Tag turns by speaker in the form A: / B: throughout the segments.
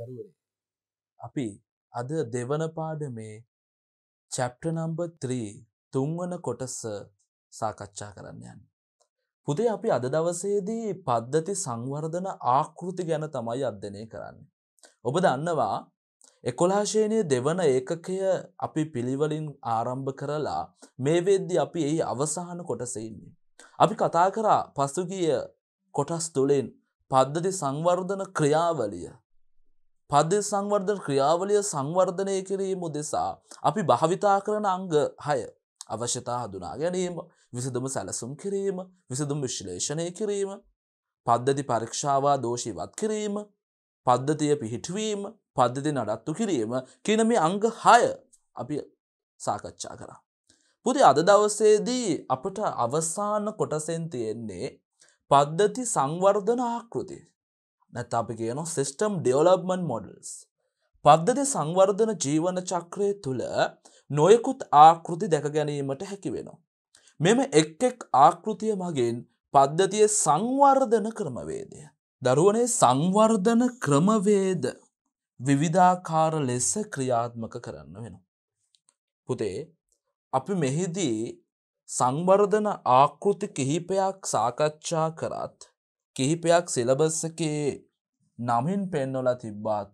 A: දරුවනේ. අපි අද දෙවන පාඩමේ චැප්ටර් නම්බර් 3 තුන්වන කොටස සාකච්ඡා කරන්න යන්නේ. පුතේ අපි අද දවසේදී පද්ධති සංවර්ධන ආකෘති ගැන තමයි අධ්‍යයනය කරන්නේ. ඔබ දන්නවා 11 ශ්‍රේණියේ දෙවන ඒකකය අපි පිළිවෙලින් ආරම්භ කරලා මේ වෙද්දී අපි එහි අවසාන කොටසේ ඉන්නේ. අපි කතා කරා පසුගිය කොටස් තුළින් පද්ධති සංවර්ධන ක්‍රියාවලිය පද්‍ය සංවර්ධන ක්‍රියාවලිය සංවර්ධනය කිරීම දෙසා අපි භාවිතා කරන අංග හය අවශ්‍යතා හඳුනා ගැනීම විසඳම සැලසුම් කිරීම විසඳම් විශ්ලේෂණය කිරීම පද්ධති පරීක්ෂාවා දෝෂීවත් කිරීම පද්ධතිය පිහිටවීම පද්ධති නඩත්තු කිරීම කියන මේ අංග හය අපි සාකච්ඡා කරා. පුති අද දවසේදී අපට අවසාන කොටසෙන් තියෙන්නේ පද්ධති සංවර්ධන ආකෘති නැත් අපි කියනො සිිස්ටම් ඩියෝලබ්මන් මොඩල්ස්. පද්ධති සංවර්ධන ජීවන චක්‍රය තුළ නොයකුත් ආකෘති දැක ගැනීමට හැකිවෙනවා. මෙම එක් එක් ආකෘතිය මගින් පද්ධතිය සංවර්ධන ක්‍රමවේදය. දරුවනේ සංවර්ධන ක්‍රමවේද විවිධාකාර ලෙස ක්‍රියාත්මක කරන්න වෙනවා. පුතේ අපි මෙහිදී සංවර්ධන ආකෘති කිහිපයක් සාකච්ඡා කරත් කිහිපයක් සිලබස්සකේ නමින් පෙන්නොල තිබ්බාත්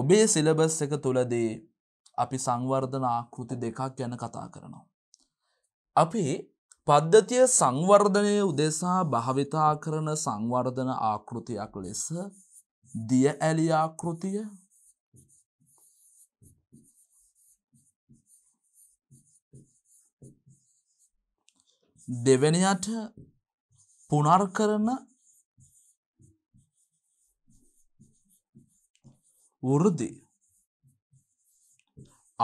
A: ඔබේ සිලබස් එක තුළදී අපි සංවර්ධන ආකෘති දෙකක් ගැන කතා කරනවා. අපි පද්ධතිය සංවර්ධනය උදෙසා භාවිතා කරන සංවර්ධන ආකෘතියක් ලෙස දිය ඇලි ආකෘතිය දෙවැනියට පුනර්කරන වෘදි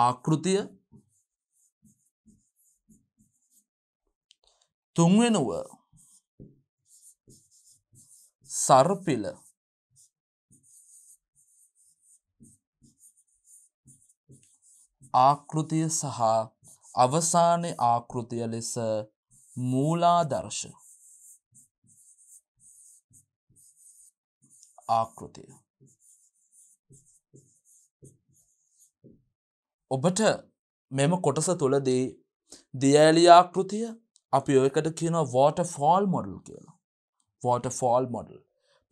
A: ආකෘතිය තුන්වෙනුව සර්පිල ආකෘතිය සහ අවසාන ආකෘතිය ලෙස මූලාදර්ශ ආකෘතිය. ඔබට මෙම කොටස තුළදී දියඇලිආකෘතිය අපි ඔයකට කියන වෝට ෆෝල් මොඩල් කියලා. වෝට ෆෝල් මොඩල්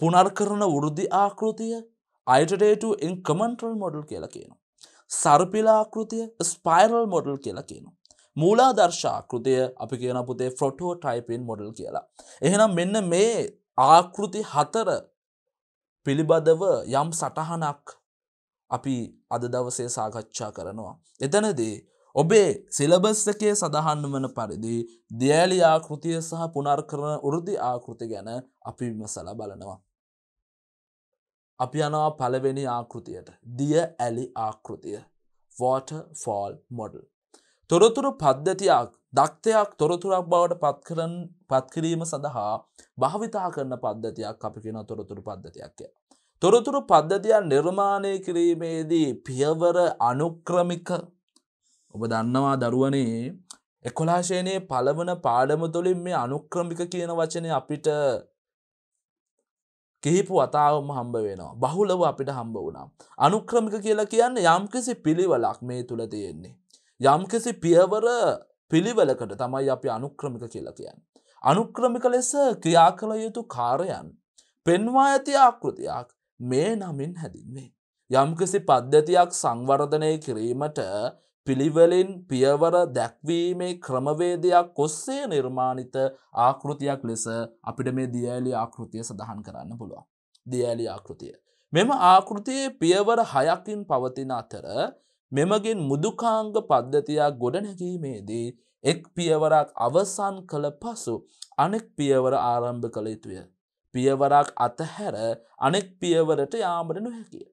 A: පුනර් කරන වෘද්ධි ආකෘතිය අයිටටේටු ඉන් කමන්ටල් මොඩල් කියලා කියනවා. සර්පිලාකෘතිය ස්පයිරල් මොඩල් කියලා කියනවා. මූලාදර්ශාකෘතිය අපි කියන පුතේ ෆොටෝ ටයිපන් මොඩල් කියලා. එහෙනම් මෙන්න මේ ආකෘති හතර පිළිබඳව යම් සටහනක් අපි අද දවසේ සාකච්ඡා කරනවා. එතනදී ඔබේ සිලබස්සකේ සඳහන් වන පරිදි දෑලි ආකෘතිය සහ පුනර්කරන උෘදි ආකෘති ගැන අපි විමසල බලනවා. අපි යනවා පළවෙනි ආකෘතියට දිය ඇලි ආකෘතිය waterfall model. තොරතුරු පද්ධතියක් දක්තයක් තොරතුරක් බවට පත්කරන පත්කිරීම සඳහා භාවිතා කරන පද්ධතියක් අපි කියන තොරතුරු පද්ධතියක් කියලා. තොරතුරු පද්ධතියක් නිර්මාණය කිරීමේදී පියවර අනුක්‍රමික ඔබ දන්නවා දරුවනේ එකොලාශයනයේ පළවන පාඩම තුළින් මේ අනුක්‍රමික කියන වචනය අපිට කිහිපු වතාවම හම්බ වෙනවා බහුලව අපිට හම්බ වුණා. අනුක්‍රමික කියලා කියන්න යම්කිසි පිළිවලක් මේ තුළ තියෙන්නේ. යම්කිසි පියවර පිළිවලකට තමයි අපි අනුක්‍රමික කියලා කියන්න. අනුක්‍රමික ලෙස ක්‍රියා කළ යුතු කාරයන් පෙන්වා ඇති ආකෘතියක් මේ නමින් හැදින්වේ. යම්කිසි පද්ධතියක් සංවර්ධනය කිරීමට පිළිවලින් පියවර දැක්වීමේ ක්‍රමවේදයක් ඔස්සේ නිර්මාණිත ආකෘතියක් ලෙස අපිට මේ දියලි ආකෘතිය සඳහන් කරන්න පුළුවන්. දියලි ආකෘතිය. මෙම ආකෘතියේ පියවර හයකින් පවතින අතර මෙමගින් මුදුකාංග පද්ධතියක් ගොඩනැකීමේදී එක් පියවරක් අවසන් කළ පසු අනෙක් පියවර ආරම්භ කළ යුතුය. පියවරක් අතහැර අනෙක් පියවරට යාමට නොහැකිය.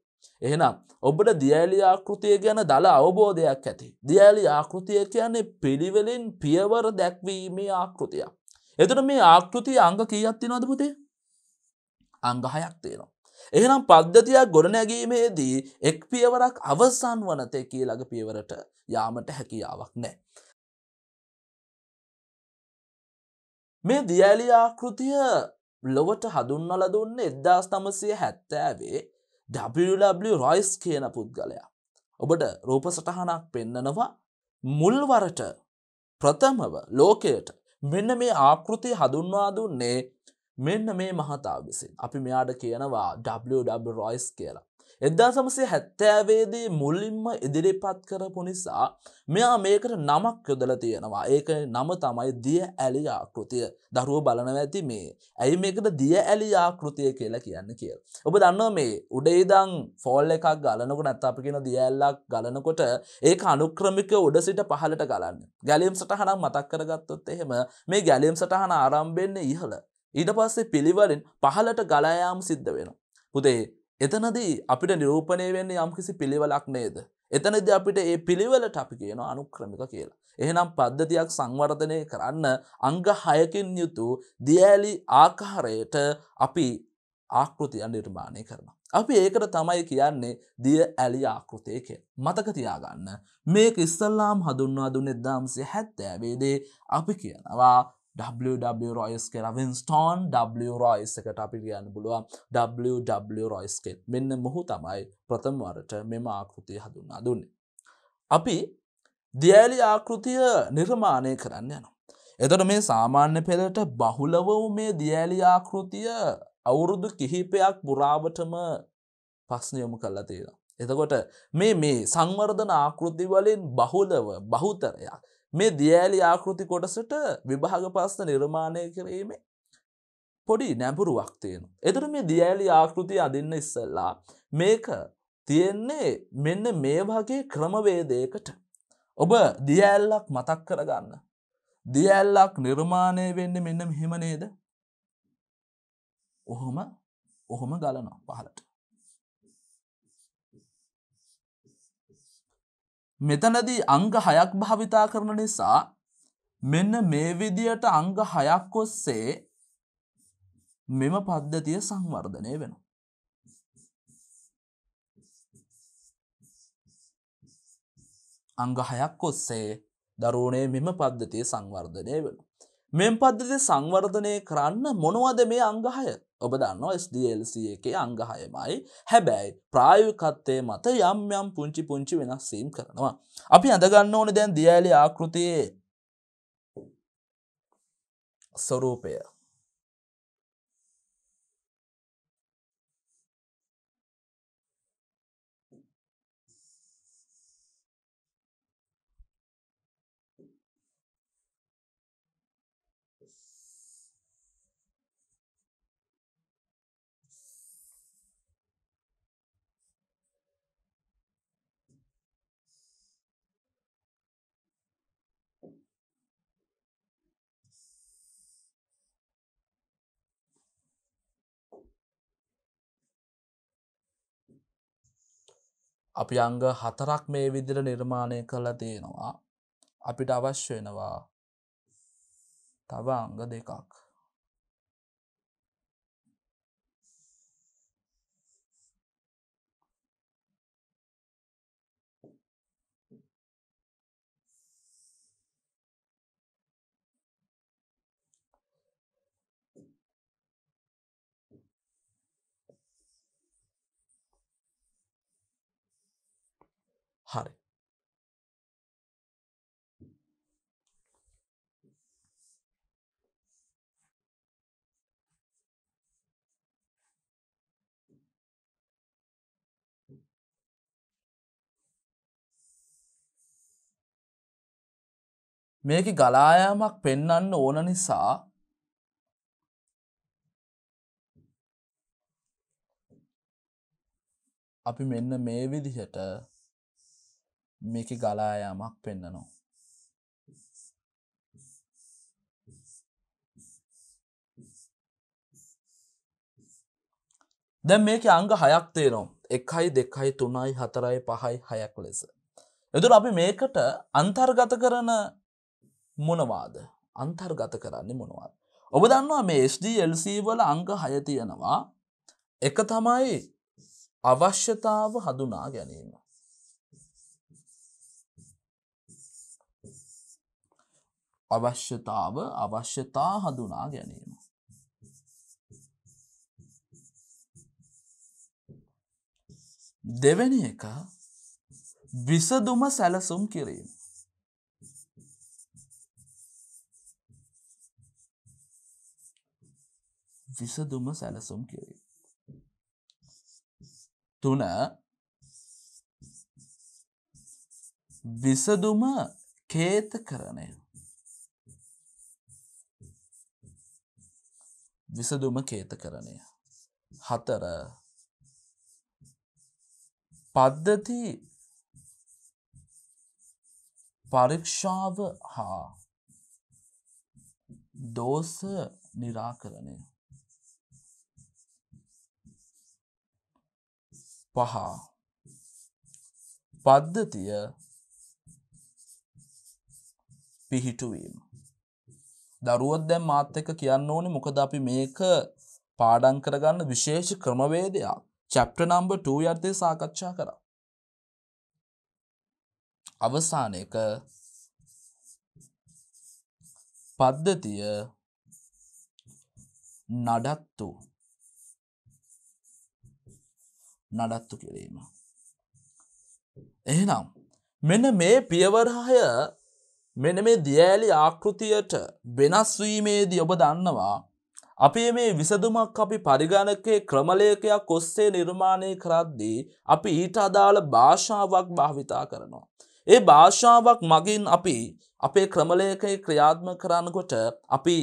A: එහෙනම් ඔබට දියලි ආකෘතිය ගැන දළ අවබෝධයක් ඇති. දියලි ආකෘතිය කියන්නේ පිළිවෙලින් පියවර දැක්වීමේ ආකෘතියක්. එතුට මේ ආකෘතිය අංග කියත්ති නොදපුතේ අංගහයක් තියෙනවා. එහෙනම් පද්ධතියක් ගොඩනැගීමේදී එක් පියවරක් අවසන් වනතේ කියලග පියවරට යාමට හැකියාවක් නෑ. මේ දියඇලිආකෘතිය ලොවට හඳුන්නල දුන්න එද්දාස් තමසය හැත්තෑවේ ඩබ රොයිස් කියන පුද්ගලයා. ඔබට රූප සටහනක් පෙන්නනවා මුල්වරට ප්‍රථමව ලෝකයට මෙන්න මේ ආකෘති හඳුන්වා දුන්නේ මෙන්න මේ මහතා විසින් අපි මෙයාට කියනවා ඩබ රොයිස් කියලා එදදා සමසේ හැත්තෑවේදී මුල්ලින්ම ඉදිරිපත් කරපු නිසා මෙයා මේකට නමක් යොදල තියෙනවා ඒක නම තමයි දිය ඇලි ආකෘතිය දරුව බලනව ඇති මේ ඇයි මේකට දිය ඇලි ආකෘතිය කියලා කියන්න කියල්. ඔබ දන්න මේ උඩේදං ෆෝල් එකක් ගලනකොට නැත්ත අපි කියෙන දිය ඇල්ලක් ගලනකොට ඒ අනුක්‍රමික උඩ සිට පහලට ගලන්න ගැලීම් සටහනම් මතක් කරගත්තොත් එහෙම මේ ගැලීම් සටහන ආරම්භෙන්න්න ඉහළ ඊට පස්සේ පිළිවලින් පහලට ගලායාම් සිද්ධ වෙන. පුදේ එතනදී අපිට නිරූපණය වෙන්නේ යම්කිසි පිළිවෙලක් නේද. එතනද අපිට ඒ පිළිවෙලට අපි කියන අනුක්‍රමික කියලා. එහෙනම් පද්ධතියක් සංවර්ධනය කරන්න අංග හයකින් යුතු දියඇලි ආකාරයට අපි ආකෘතියන් නිර්මාණය කරන. අපි ඒකට තමයි කියන්නේ දිය ඇලි ආකෘතයක. මතක තියාගන්න මේක ඉස්සල්ලාම් හඳුන්වා දුන්නෙ දාම්සේ හැත්තෑවේදේ අපි කියනවා W රොයිස්කේ රවින්ස්ටෝන් W රොයිස් එකට අපි කියන්න පුළුවන් W රොයිස්කේ මෙන්න මොහු තමයි ප්‍රථමවරට මෙම ආකෘතිය හඳුන්වා දුන්නේ. අපි දියලි ආකෘතිය නිර්මාණය කරන්න යනවා. එතට මේ සාමාන්‍ය පෙළට බහුලව මේ දියලි ආකෘතිය අවුරුදු කිහිපයක් පුරාවටම පස්නයොමු කල්ලා තියෙන. එතකොට මේ මේ සංවර්ධන ආකෘති වලින් බහුලව බහුතරයක් මේ දියෑලි ආකෘති කොටසට විභාග පස්ස නිර්මාණය කිරීමේ පොඩි නැඹුරුවක් තියෙන. එතර මේ දියෑලි ආකෘති අදින්න ඉස්සල්ලා මේක තියෙන්නේ මෙන්න මේ වගේ ක්‍රමවේදයකට ඔබ දියඇල්ලක් මතක් කරගන්න. දියඇල්ලක් නිර්මාණය වෙන්න මෙන්න මෙහෙම නේද. ඔහොම ඔහොම ගලනවා පහලට. මෙතනදී අංග හයක් භාවිතා කරන නිසා මෙන්න මේ විදියට අංග හයක් ඔස්සේ මෙම පද්ධතිය සංවර්ධනය වෙනවා. අංග හයක් ඔස්සේ දරුවනේ මෙම පද්ධතිය සංවර්ධනය වෙනවා. මෙම් පද්ධති සංවර්ධනය කරන්න මොනවද මේ අංගහය ඔබ දන්නවා ස්DLC එකේ අංගහයමයි හැබැයි ප්‍රායෝකත්තය මත යම් යම් පුංචි පුංචි වෙනස්සීම් කරනවා. අපි අඳගන්න ඕන දැන් දියඇලි e ආකෘතියේ ස්වරූපය අපි අංග හතරක් මේ විදිර නිර්මාණය කරලා තියෙනවා අපිට අවශ්‍ය වෙනවා තව අංග දෙකක් හරි මේක ගලායාමක් පෙන්නන්න ඕන නිසා අපි මෙන්න මේ විදිහට මේකේ ගලා යාමක් පෙන්නනවා. දැන් මේකේ අංග හයක් තියෙනවා. 1යි 2යි 3යි 4යි 5යි 6ක් ලෙස. එතකොට අපි මේකට අන්තර්ගත කරන මොනවාද? අන්තර්ගත කරන්නේ මොනවද? ඔබ දන්නවා මේ SDLC වල අංග 6 තියෙනවා. එක තමයි අවශ්‍යතාව හඳුනා ගැනීම. අවශ්‍යතාව අවශ්‍යතා හඳුනා ගැනීම. දෙවැනි එක විසදුම සැලසුම් කිරීම. විසදුම සැලසුම් කිරීම. තුන විසදුම කේත කරණය විසඳුම කේතකරණය. හතර පද්ධති පරීක්ෂාව හා දෝස නිරාකරණය පහ පද්ධතිය පිහිටුවීම දරුවොත් දැන් මාත් එක්ක කියන්න ඕනේ මොකද අපි මේක පාඩම් කරගන්න විශේෂ ක්‍රමවේදයක් චැප්ටර් නම්බර් 2 යටතේ සාකච්ඡා කරා. අවසාන එක පද්ධතිය නඩත්තු නඩත්තු කිරීම. එහෙනම් මෙන්න මේ පියවරහය මෙන මේ දියෑලි ආකෘතියට වෙනස්වීමේදී ඔබ දන්නවා. අපේ මේ විසදුමක් අපි පරිගණකේ ක්‍රමලයකයක් ඔස්සේ නිර්මාණය කරද්දී අපි ඊට අදාළ භාෂාවක් භාවිතා කරනවා. ඒ භාෂාවක් මගින් අපි අපේ ක්‍රමලයකේ ක්‍රියාත්ම කරන්නකොට අපි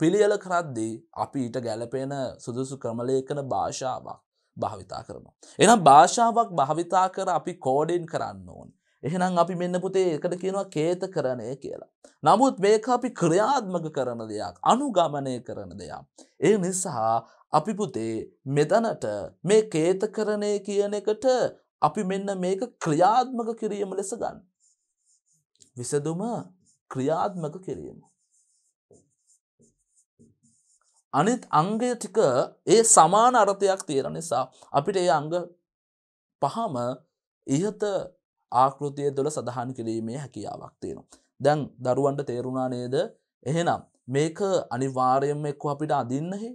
A: පිළියල කරද්දී අපි ඊට ගැලපෙන සුදුසු ක්‍රමලයකන භාෂාවක් භාවිතා කරනවා. එනම් භාෂාවක් භාවිතා කර අපි කෝඩෙන් කරන්න ඕන්. එහෙනම් අපි මෙන්න පුතේ එකට කියනවා කේත කරණය කියලා. නමුත් මේක අපි ක්‍රියාත්මක කරන දෙයක් අනුගමනය කරන දෙයක්. ඒ නිසා අපි පුතේ මෙතනට මේ කේතකරණය කියන එකට අපි මෙන්න මේක ක්‍රියාත්මක කිරීම ලෙස ගන්න. විසදුම ක්‍රියාත්මක කිරීම. අනිත් අංගය ටික ඒ සමාන අරථයක් තියෙන නිසා අපිට ඒ අංග පහම ඉහත ආකෘතිය තුළ සඳහන් කිරීමේ හැකියාවක් තියෙනවා. දැන් දරුවන්ට තේරුණා නේද එහෙනම් මේක අනිවාර්යෙන් එක්ක අපිට අඳින්නහි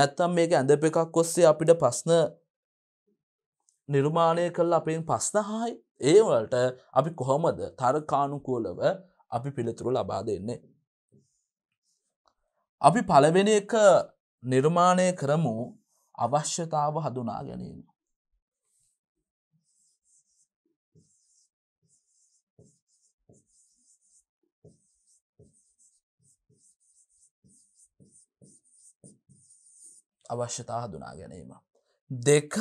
A: නැත්තම් මේක ඇඳ එකක් ඔස්සේ අපිට ප්‍රශ්න නිර්මාණය කළ අපෙන් ප්‍රශ්නහායි ඒවලට අපි කොහොමද තරකානුකූලව අපි පිළිතුරු ලබා දෙන්නේ. අපි පළවෙෙන එක නිර්මාණය කරමු අවශ්‍යතාව හඳුනා ගැනීම. අවශ්‍යතා හඳුනා ගැනීම. දෙක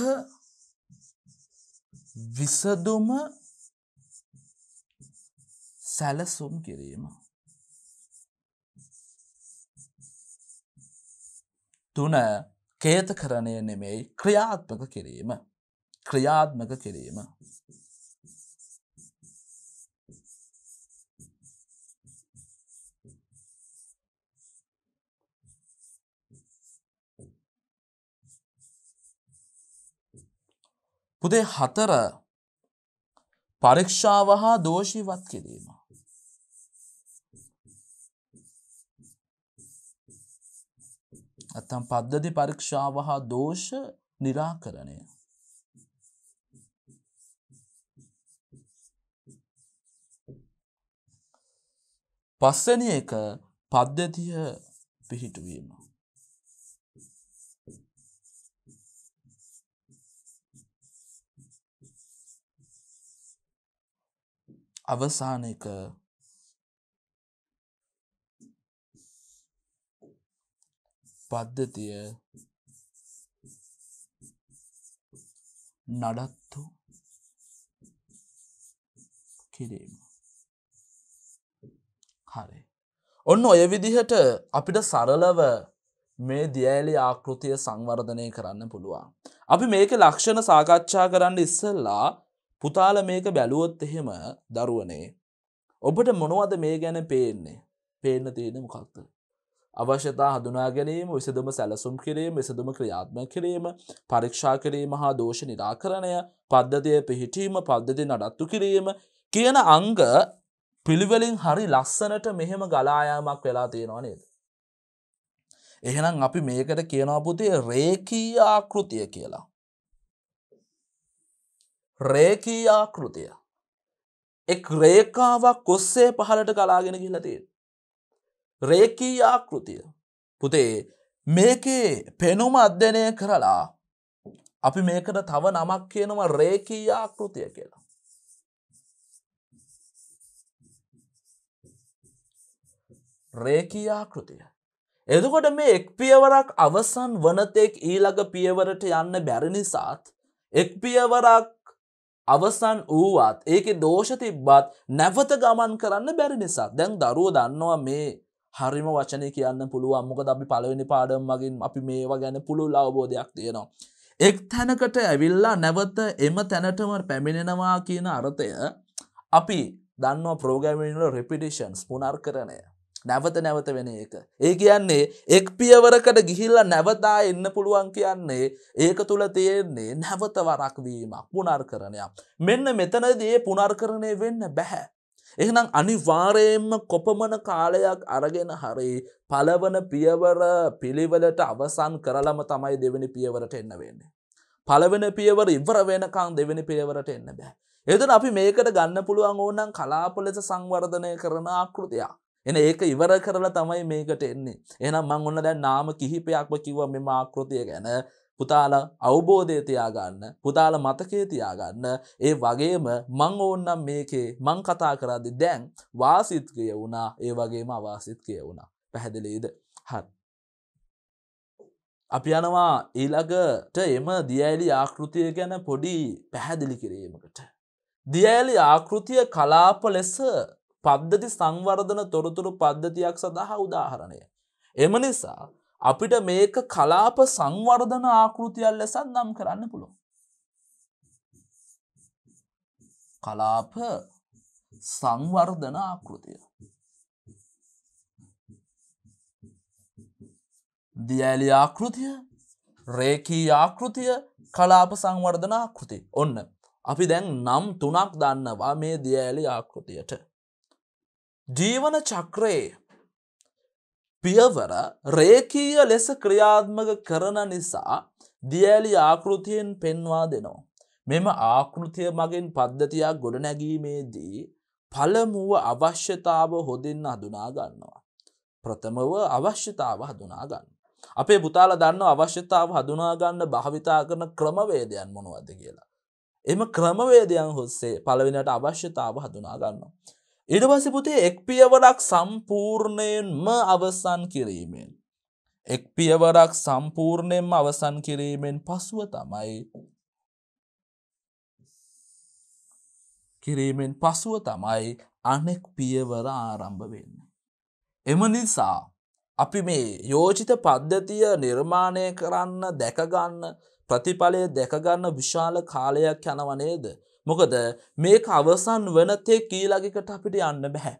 A: විසදුම සැලසුම් කිරීම. තුන කේත කරණය නෙමෙයි ක්‍රියාත්මක කිරීම ක්‍රියාත්මක කිරීම පුතේ හතර පරීක්ෂාව හා දෝෂීවත් කිරීම. ඇතම් පද්ධති පරීක්ෂාව හා දෝෂ නිරාකරණය. පස්සනි එක පද්ධතිය පිහිටුවීම. අවසාන එක පද්ධතිය නඩත්තු කිරීම හරි ඔන්න ඔය විදිහට අපිට සරලව මේ දියඇලි ආකෘතිය සංවර්ධනය කරන්න පුළුවන් අපි මේක ලක්ෂණ සාකච්ඡා කරන්න ඉස්සල්ලා පුතාල මේක බැලුවොත් එහෙම දරුවනේ ඔබට මොනවද මේ ගැන පේන්නේ පේන්න තියෙන මොකක්ද අවශ්‍යතා හඳුනා ගැනීම විසඳම සැලසුම් කිරීම විසඳම ක්‍රියාත්ම කිරීම පරීක්ෂා කිරීම හා දෝෂ නිරාකරණය පද්ධතිය පිහිටීම පද්ධති නඩත්තු කිරීම කියන අංග පිළිවෙලින් හරි ලස්සනට මෙහෙම ගලායාමක් වෙලා තියෙනවා නේද. එහෙනම් අපි මේකට කියනවපුතේ රේකී ආකෘතිය කියලා. රේකීආකෘතිය එක් රේකාවක් කොස්සේ පහලට කලාගෙන ගිලතිය. රේකීආකෘතිය පුතේ මේකේ පෙනුම අධ්‍යනය කරලා අපි මේකට තව නමක් කියනවා රේකීආකෘතිය කියලා. රේකීආකෘතිය. එදකොට මේ එක් පියවරක් අවසන් වනතෙක් ඊළඟ පියවරට යන්න බැරි නිසාත් එක් පියවරක් අවසන් වූවත් ඒකේ දෝෂ තිබ්බත් නැවත ගමන් කරන්න බැරි නිසා දැන් දරුව දන්නවා මේ හරිම වචනය කියන්න පුළුවන් මොකද අපි පළවෙනි පාඩම් මගින් අපි මේවා ගැන පුළුල් අවබෝධයක් තියෙනවා. එක් තැනකට ඇවිල්ලා නැවත එම තැනටම පැමිණෙනවා කියන අර්ථය අපි දන්නවා ප්‍රෝගෑමිනිල රෙපිටිෂන්ස් පුනර් කරණය නැවත නැවත වෙන එක. ඒ කියන්නේ එක් පියවරකට ගිහිල්ලා නැවතා එන්න පුළුවන් කියන්නේ ඒක තුළ තියෙන්නේ නැවත වරක් වීමක් පුනර්කරණයක්. මෙන්න මෙතනදී පුනර්කරණය වෙන්න බැහැ. එහෙනම් අනිවාරයෙන්ම කොපමණ කාලයක් අරගෙන හරි පළවන පියවර පිළිවෙලට අවසන් කරලම තමයි දෙවැනි පියවරට එන්න වෙන්නේ. පළවෙන පියවර ඉවර වෙනකං දෙවැනි පියවරට එන්න බෑ. එදන අපි මේකට ගන්න පුළුවන් ඕනම් කලාපලෙස සංවර්ධනය කරන ආකෘතියක්. එන ඒක ඉවර කරලා තමයි මේකට එන්නේ එහෙනම් මං ඔන්න දැන් නාම කිහිපයක්ම කිව්වා මෙම ආකෘතිය ගැන පුතාලා අවබෝධය තියාගන්න පුතාලා මතකයේ තියාගන්න ඒ වගේම මං ඕන්නම් මේකේ මං කතා කරද්දි දැන් වාසිත් කිය වුණා ඒ වගේම අවාසිත් කිය වුණා පැහැදිලිද හරි අපි යනවා ඊළඟට එම දියඇලි ආකෘතිය ගැන පොඩි පැහැදිලි කිරීමකට දියඇලි ආකෘතිය කලාප ලෙස පද්ධති සංවර්ධන තොරතුරු පද්ධතියක් සඳහා උදාහරණය. එම නිසා අපිට මේක කලාප සංවර්ධන ආකෘතියල් ලෙසත් නම් කරන්න පුළුවන්. කලාප සංවර්ධන ආකෘතිය. දියලි ආකෘතිය රේකී ආකෘතිය කලාප සංවර්ධන ආකෘති ඔන්න අපි දැන් නම් තුනක් දන්නවා මේ දියඇලි ආකෘතියට ජීවන චක්‍රයේ පියවර රේකීය ලෙස ක්‍රියාත්මක කරන නිසා දියලි ආකෘතියෙන් පෙන්වා දෙනවා. මෙම ආකෘතිය මගින් පද්ධතියක් ගොඩනැගීමේදී පළමුුව අවශ්‍යතාව හොදින්න හඳුනා ගන්නවා. ප්‍රථමව අවශ්‍යතාව හඳුනා ගන්න. අපේ පුතාල දන්න අවශ්‍යතාව හඳුනාගන්න භාවිතා කරන ක්‍රමවේදයන් මොනවද කියලා. එම ක්‍රමවේදයන් හොස්සේ පළවෙනට අවශ්‍යතාව හඳුනා ගන්නවා. ඉඩවස පුතේ එක් පියවරක් සම්පූර්ණයෙන්ම අවසන් කිරීමෙන්. එක් පියවරක් සම්පූර්ණයෙන්ම අවසන් කිරීමෙන් පසුව තමයි කිරීමෙන් පසුව තමයි අනෙක් පියවර ආරම්භ වෙන්න. එම නිසා අපි මේ යෝජිත පද්ධතිය නිර්මාණය කරන්න දැකගන්න ප්‍රතිඵලය දැකගන්න විශාල කාලයක් යනවනේද මොකද මේක අවසන් වනතේ කීලගකට අපිට යන්න බැහැ.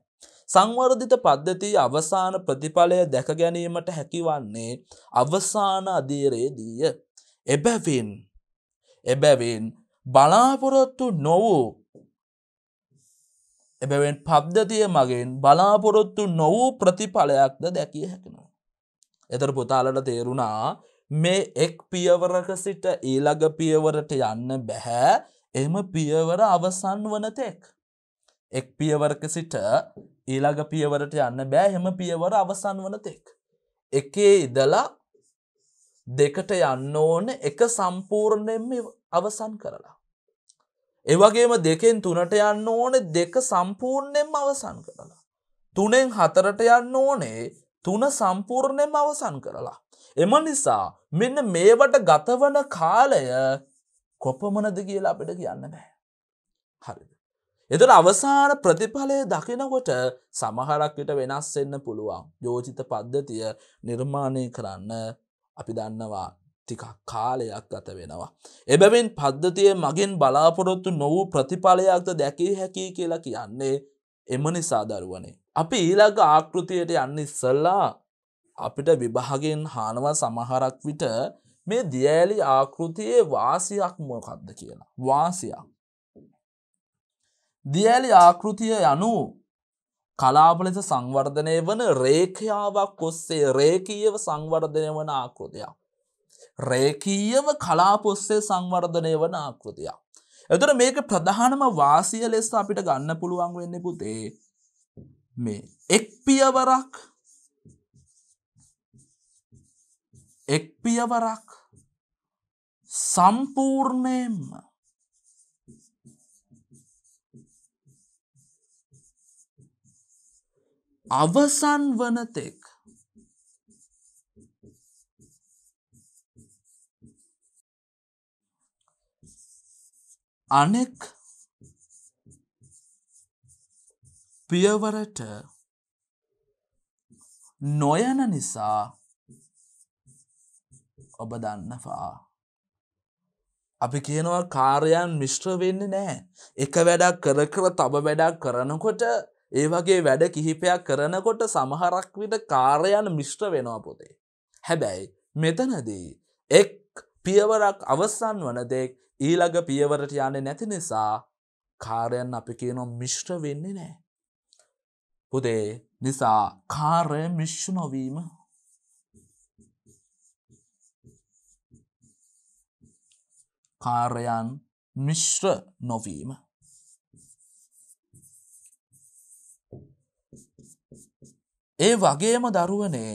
A: සංවර්ධිත පද්ධතිය අවසාන ප්‍රතිඵලය දැක ගැනීමට හැකිවන්නේ අවසාන අධීරයේදීය. එබැවින් එබැවින් බලාපොරොත්තු නොවූ එබැවෙන් පබ්ධතිය මගෙන් බලාපොරොත්තු නොවූ ප්‍රතිඵලයක්ද දැකිය හැකිෙනවා. එතර පුතාලට තේරුණා මේ එක් පියවරක සිට ඊළඟ පියවරට යන්න බැහැ එම පියවර අවසන් වනතෙක්. එක් පියවරක සිට ඊළඟ පියවරට යන්න බෑ හෙම පියවර අවසන් වනතෙක්. එකේ ඉදලා දෙකට යන්න ඕන එක සම්පූර්ණයෙන්ම අවසන් කරලා. එවගේම දෙකෙන් තුනට යන්න ඕන දෙක සම්පූර්ණයෙන්ම අවසන් කරලා. තුනෙන් හතරට යන්න ඕනේ තුන සම්පූර්ණයෙන්ම අවසන් කරලා. එම නිසා මෙන්න මේවට ගතවන කාලය කොපමනද කියලා අපිට කියන්න බෑ. හරිද. එතුට අවසාන ප්‍රතිඵලය දකිනකොට සමහරක්විට වෙනස්වෙන්න පුළුවන් යෝජිත පද්ධතිය නිර්මාණය කරන්න අපි දන්නවා ටිකක් කාලයක් ගත වෙනවා. එබැවින් පද්ධතිය මගින් බලාපොරොත්තු නොවූ ප්‍රතිඵලයක්ද දැකිය හැකි කියලා කියන්නේ එම නිසා දරුවනේ. අපි ඊළඟ ආකෘතියට යන්න ඉස්සල්ලා අපිට විභාගෙන් හානවා සමහරක් විට මේ දියඇලි ආකෘතියේ වාසියක් මොකක්ද කියලා. වාසියක්. දියඇලි ආකෘතිය යනු කලාපලෙස සංවර්ධනය වන රේඛයාවක් ඔස්සේ රේකීයව සංවර්ධනය වන ආකෘතියක්. රේකීයව කලාපොස්සේ සංවර්ධනය වන ආකෘතියක්. එතර මේක ප්‍රධානම වාසිය ලෙස අපිට ගන්න පුළුවන් වෙන්න පුතේ මේ එක් පියවරක් එක් පියවරක් සම්පූර්ණයෙන්ම අවසන් වනතෙක් අනෙක් පියවරට නොයන නිසා ඔබ දන්නවා. අපි කියනවා කාර්යන් මිශ්‍ර වෙන්න නෑ. එක වැඩක් කර කර තබ වැඩක් කරනකොට ඒ වගේ වැඩ කිහිපයක් කරනකොට සමහරක් විට කාර්යන් මිශ්්‍ර වෙනවා පොතේ. හැබැයි මෙතනදී එක් පියවරක් අවසන් වනදෙක් ඊළඟ පියවරට යන නැති නිසා කාරයන් අපි කියනො මිශ්්‍ර වෙන්නේ නෑ. පුදේ නිසා කාරය මිශ්ෂ නොවීම කාර්යයන් මිශ්‍ර නොවීම. ඒ වගේම දරුවනේ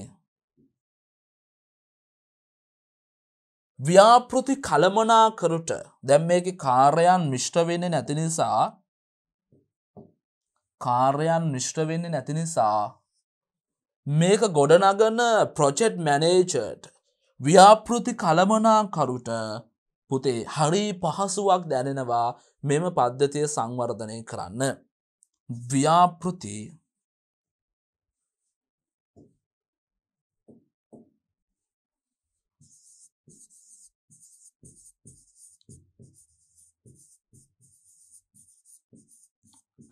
A: ව්‍යාපෘති කළමනා කරුට දැම් මේක කාර්යයන් මිෂ්ටවෙන්නේ නැති නිසා කාර්යයන් මිෂ්ටවෙන්නේ නැති නිසා මේක ගොඩනගන ප්‍රොජෙට් මැනේජට් ව්‍යාපෘති කළමනා කරුට පුතේ හරි පහසුවක් දැනෙනවා මෙම පද්ධතිය සංවර්ධනය කරන්න. ව්‍යාපෘති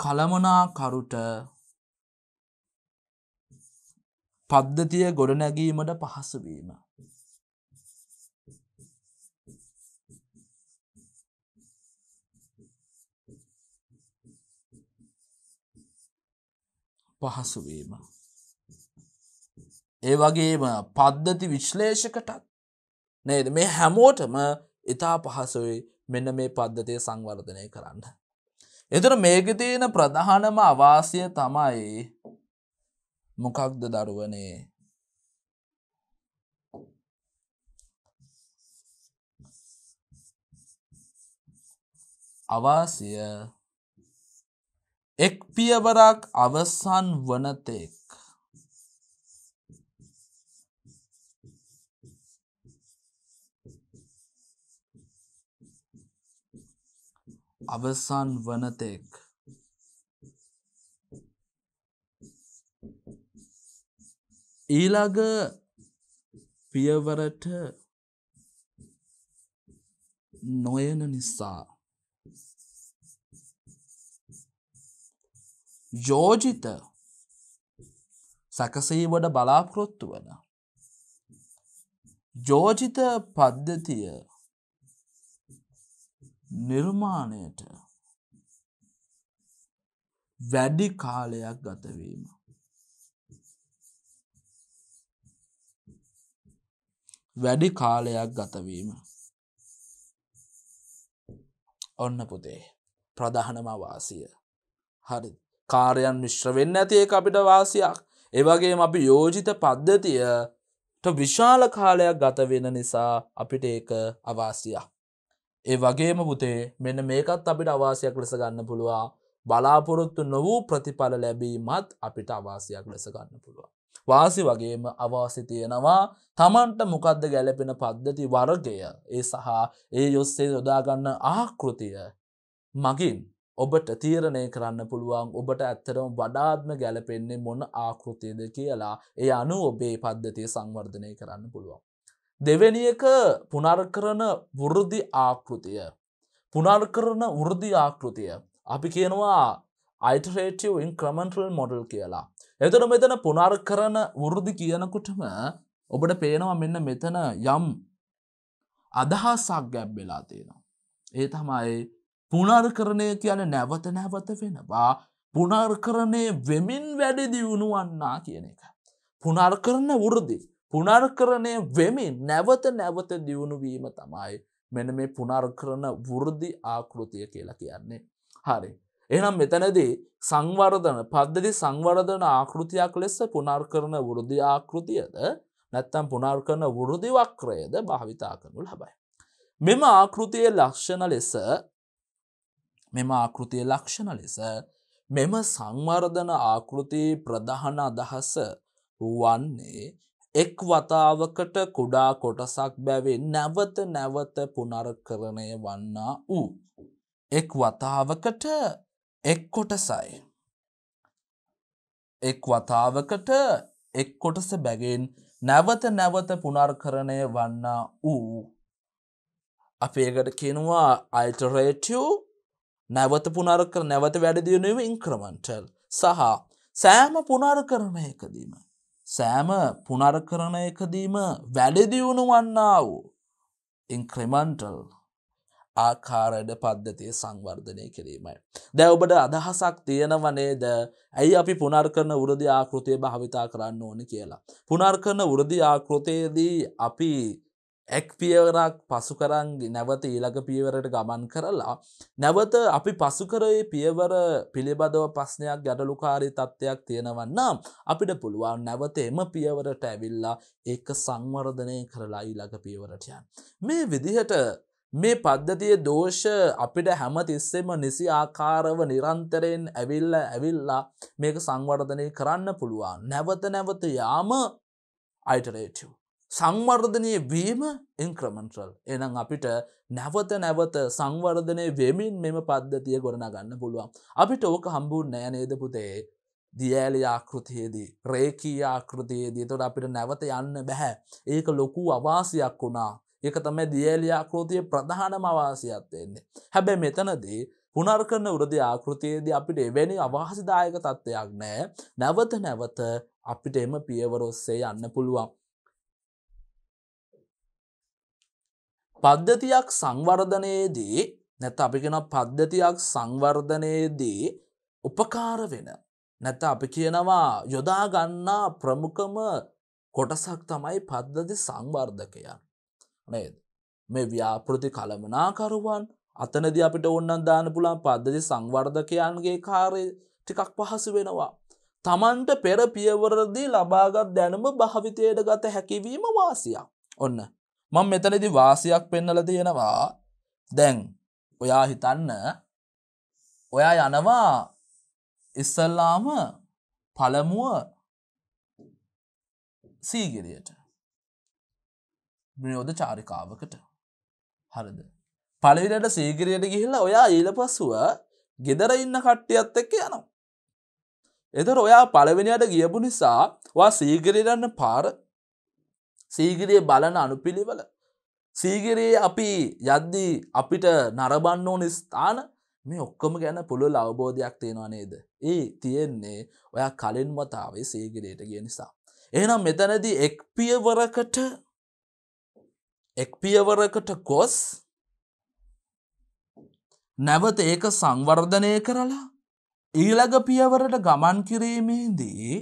A: කළමනාකරුට පද්ධතිය ගොඩනැගීමට පහසුවීම. පහසුවීම. ඒ වගේම පද්ධති විශ්ලේෂකටත් නේද මේ හැමෝටම ඉතා පහසුවේ මෙන්න මේ පද්ධතිය සංවර්ධනය කරන්න. එතර මේක තියෙන ප්‍රධානම අවාසිය තමයි මොකක්ද දරුවනේ අවාසිය එක් පියවරක් අවසන් වනතෙක් අවසන් වනතෙක් ඊළඟ පියවරට නොයන නිසා ජෝජිත සකසීමට බලාපොරොත්තු වන. ජෝජිත පද්ධතිය නිර්මාණයට වැඩි කාලයක් ගතවීම. වැඩි කාලයක් ගතවීම ඔන්න පුතේ ප්‍රධානම වාසිය හරිත් කාරයන් මිශ්‍ර වෙන්න ඇති ඒ අපිට වාසියක් ඒවගේ අපි යෝජිත පද්ධතියට විශාල කාලයක් ගත වෙන නිසා අපිට ඒක අවාසියක්. ඒ වගේම පුතේ මෙන්න මේකත් අපිට අවාසියක් ලෙස ගන්න පුළුවන් බලාපොරොත්තු නොවූ ප්‍රතිඵල ලැබීමත් අපිට අවාසියක් ලෙස ගන්න පුළුවන්. වාසි වගේම අවාසි තියෙනවා තමන්ට මොකක්ද ගැලපෙන පද්ධති වර්ගය ඒ සහ ඒ යොස්සේ යොදාගන්න ආකෘතිය මගින් ඔබට තීරණය කරන්න පුළුවන් ඔබට ඇත්තරම වඩාත්ම ගැලපෙන්නේ මොන ආකෘතියද කියලා ඒ අනු ඔබේ පද්ධතිය සංවර්ධනය කරන්න පුළුවන්. දෙවැනි එක පුනර්කරන වෘද්ධි ආකෘතිය. පුනර්කරන වෘද්ධි ආකෘතිය. අපි කියනවා අයිටරේටව ඉන්ක්‍රමන්ටල් මොඩල් කියලා. එතන මෙතන පුනර්කරන වෘද්ධි කියනකුටම ඔබට පේනවා මෙන්න මෙතන යම් අදහසක් ගැබ් වෙලා තියෙනවා. ඒ තමයි පුනර්කරණය කියන නැවත නැවත වෙනවා පුනර්කරණය වෙමින් වැඩි දියුණු වන්නා කියන එක. පුනර්කරන වෘදි පුනර්කරණය වෙමින් නැවත නැවත දියුණුවීම තමයි මෙන මේ පුනර්කරන වෘද්ධි ආකෘතිය කියලා කියන්නේ. හරි. එනම් මෙතනදී සංවර්ධන පද්ධති සංවර්ධන ආකෘතියක් ලෙස පුනර්කරන වෘද්ධි ආකෘතියද නැත්තම් පුනර්කරන වෘදි වක්‍රයද භාවිතා කරනු ලබයි. මෙම ආකෘතිය ලක්ෂණ ලෙස මෙම ආකෘතිය ලක්ෂණ ලෙස මෙම සංවර්ධන ආකෘති ප්‍රධාන අදහස වන්නේ එක් වතාවකට කුඩා කොටසක් බැවේ නැවත නැවත පුනර්කරණය වන්නා වූ. එක් වතාවකට එක් කොටසයි. එක් වතාවකට එක් කොටස බැගෙන් නැවත නැවත පුනර්කරණය වන්නා වූ. අපේකට කෙනවා අල්ටරේටියෝ නැවත පුනර කර නැවත වැඩදියනව ඉංක්‍රමන්ටල් සහ සෑම පුනර කරණයකදීම. සෑම පුනර කරණයකදීම වැඩදිවුණු වන්නා වූ ඉංක්‍රමන්ටල් ආකාරයට පද්ධතිය සංවර්ධනය කිරීමයි. දැ ඔබට අදහසක් තියෙනවනේද ඇයි අපි පුනර් කරන උරදි ආකෘතිය භාවිතා කරන්න ඕනි කියලා. පුනර් කරන උරදි ආකෘතයේදී අපි එක් පියවරක් පසුකරන් නැවත ඊළඟ පියවරට ගමන් කරලා නැවත අපි පසුකරයේ පියවර පිළිබඳව ප්‍රශ්නයක් ගැටලුකාරී තත්ත්වයක් තියෙනවන්නම් අපිට පුළුවන් නැවත එම පියවරට ඇවිල්ලා ඒක සංවර්ධනය කරලා ඊළඟ පියවරට යන්න. මේ විදිහට මේ පද්ධතිය දෝෂ අපිට හැම තිස්සෙම නිසි ආකාරව නිරන්තරයෙන් ඇවිල්ල ඇවිල්ලා මේක සංවර්ධනය කරන්න පුළුවන් නැවත නැවත යාම අයිටරේටව්. සංවර්ධනය වීම ඉන්ක්‍රමන්ට්‍රල් එනම් අපිට නැවත නැවත සංවර්ධනය වෙමින් මෙම පද්ධතිය ගොඩනගන්න පුළුවන්. අපිට ඕක හම්බුන් නෑනේද පුතේ දියෑලි ආකෘතියේදී රේකී ආකෘතියේදී තොට අපිට නැවත යන්න බැහැ. ඒක ලොකු අවාසියක් වුණා ඒක තමයි දියෑලි ආකෘතිය ප්‍රධානම අවාසියත්වයෙන්නේ. හැබැ මෙතනදී පුනර්කරන වෘදි ආකෘතියේදී අපිට එවැනි අවාසිදායක තත්ත්වයක් නෑ නැවත නැවත අපිට එම පියවරොස්සේ යන්න පුළුවන්. පද්ධතියක් සංවර්ධනයේදී නැත අපිගෙන පද්ධතියක් සංවර්ධනයේදී උපකාර වෙන. නැත අපි කියනවා යොදාගන්නා ප්‍රමුඛම කොටසක් තමයි පද්ධති සංවර්ධකයන්. නේද. මේ ව්‍යාපෘති කළමනාකරුවන් අතනද අපිට ඔන්නන් දාන පුළන් පද්ධති සංවර්ධකයන්ගේ කාරය ටිකක් පහසු වෙනවා. තමන්ට පෙර පියවරදී ලබාගත් දැනුම භාවිතයට ගත හැකිවීම වාසියක්. ඔන්න මං මෙතනදි වාසියක් පෙන්නල තියෙනවා දැන් ඔයා හිතන්න ඔයා යනවා ඉස්සල්ලාම පළමුුව සීගිරියට බ්‍රයෝධ චාරිකාවකට හරද පලිවිට සීගිරියට ගිහිල්ලා ඔයා ඊල පසුව ගෙදර ඉන්න කට්ටියත් එක්ක යනවා එතර ඔයා පළවෙනියට ගියපු නිසා වා සීගිරිරන්න පාර සීගිරිය බලන අනුපිළිවෙල සීගිරයේ අපි යද්දී අපිට නරබන්න ඕන ස්ථාන මේ ඔක්කොම ගැන පුළුල් අවබෝධයක් තියෙනවා නේද. ඒ තියෙන්නේ ඔයා කලින් මතාවේ සීගිරයට ගිය නිසා. එහනම් මෙතැනදී එක් පියවරකට එක් පියවරකට ගොස් නැවත ඒක සංවර්ධනය කරලා ඊළඟ පියවරට ගමන් කිරීමේදී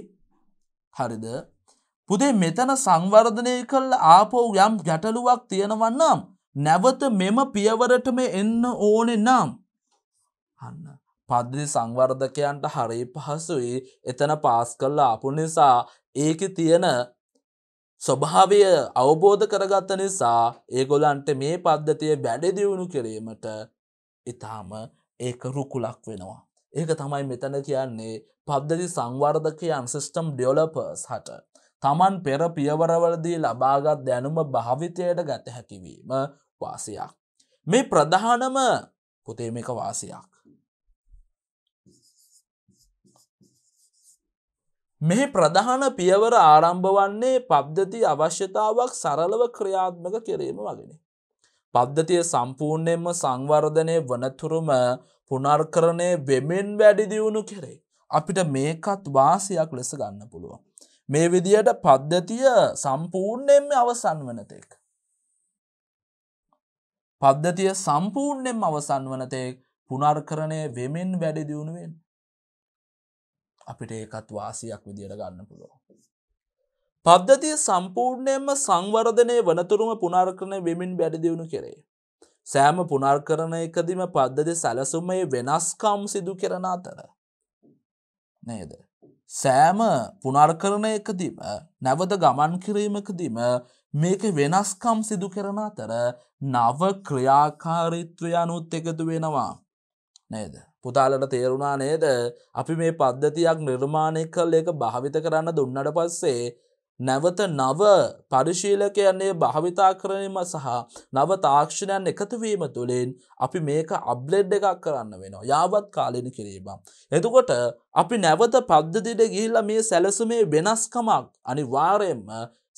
A: හරිද පුදේ මෙතන සංවර්ධනය කල් ආපෝ යම් ගැටලුවක් තියෙනවන්නම් නැවත මෙම පියවරටම එන්න ඕනෙ නම්. හන්න. පද්දි සංවර්ධකයන්ට හරි පහසුයි එතන පාස් කල්ල අපපු නිසා ඒක තියෙන ස්වභාවය අවබෝධ කරගත්ත නිසා ඒගොලන්ට මේ පද්ධතිය වැඩදිවුණු කිරීමට ඉතාම ඒක රුකුලක් වෙනවා. ඒක තමයි මෙතන කියන්නේ පද්ධති සංවර්ධකයන් සිිස්ටම් ඩියොලපර්ස් හට. තමන් පෙර පියවරවලදී ලබාගත් දැනුම භාවිතයට ගත හැකිවීම වාසයක්. මේ ප්‍රධානම පුතේමික වාසයක්. මෙහි ප්‍රධාන පියවර ආරම්භ වන්නේ පද්ධති අවශ්‍යතාවක් සරලව ක්‍රියාත්මක කිරීම වගෙන. පද්ධතිය සම්පූර්ණයෙන්ම සංවර්ධනය වනතුරුම පුනර්කරණය වෙමෙන් වැඩිදිවුණු කෙරේ. අපිට මේකත් වාසයක් ලෙස ගන්න පුළුවන්. මේ විදියට පද්ධතිය සම්පූර්ණයෙන්ම අවසන් වනතෙක්. පද්ධතිය සම්පූර්ණයෙන් අවසන් වනතෙක් පුනර්කරණය වෙමෙන් වැඩි දියුණුවෙන්. අපිට ඒකත් වාසියක් විදියට ගන්න පුළුවන්. පද්ධතිය සම්පූර්ණයෙන්ම සංවර්ධනය වනතුරුම පුනර්කරණය වෙමින් වැඩි දියුණු කෙරේ. සෑම පුනර්කරණ එකදිම පද්ධති සැලසුමේ වෙනස්කම් සිදු කරන අතර. නේද. සෑම පුනර්කරණයකදීම නැවත ගමන් කිරීමකදීම මේක වෙනස්කම් සිදු කරන අතර නව ක්‍රියාකාරීත්‍රය අනුත් එකතු වෙනවා. නේද. පුතාලට තේරුණා නේද අපි මේ පද්ධතියක් නිර්මාණය කල් එක භාවිත කරන්න දුන්නට පස්සේ නැවත නව පරිශීලකයන්නේ භාවිතා කරනීම සහ නව තාක්ෂණයන් එකතුවීම තුළින් අපි මේක අබ්ලෙඩ් එකක් කරන්න වෙනවා යාවත් කාලෙන කිරීම. එතුකොට අපි නැවත පද්ධතිට ගිහිල්ල මේ සැලසුමේ වෙනස්කමක් අනි වාරයෙන්ම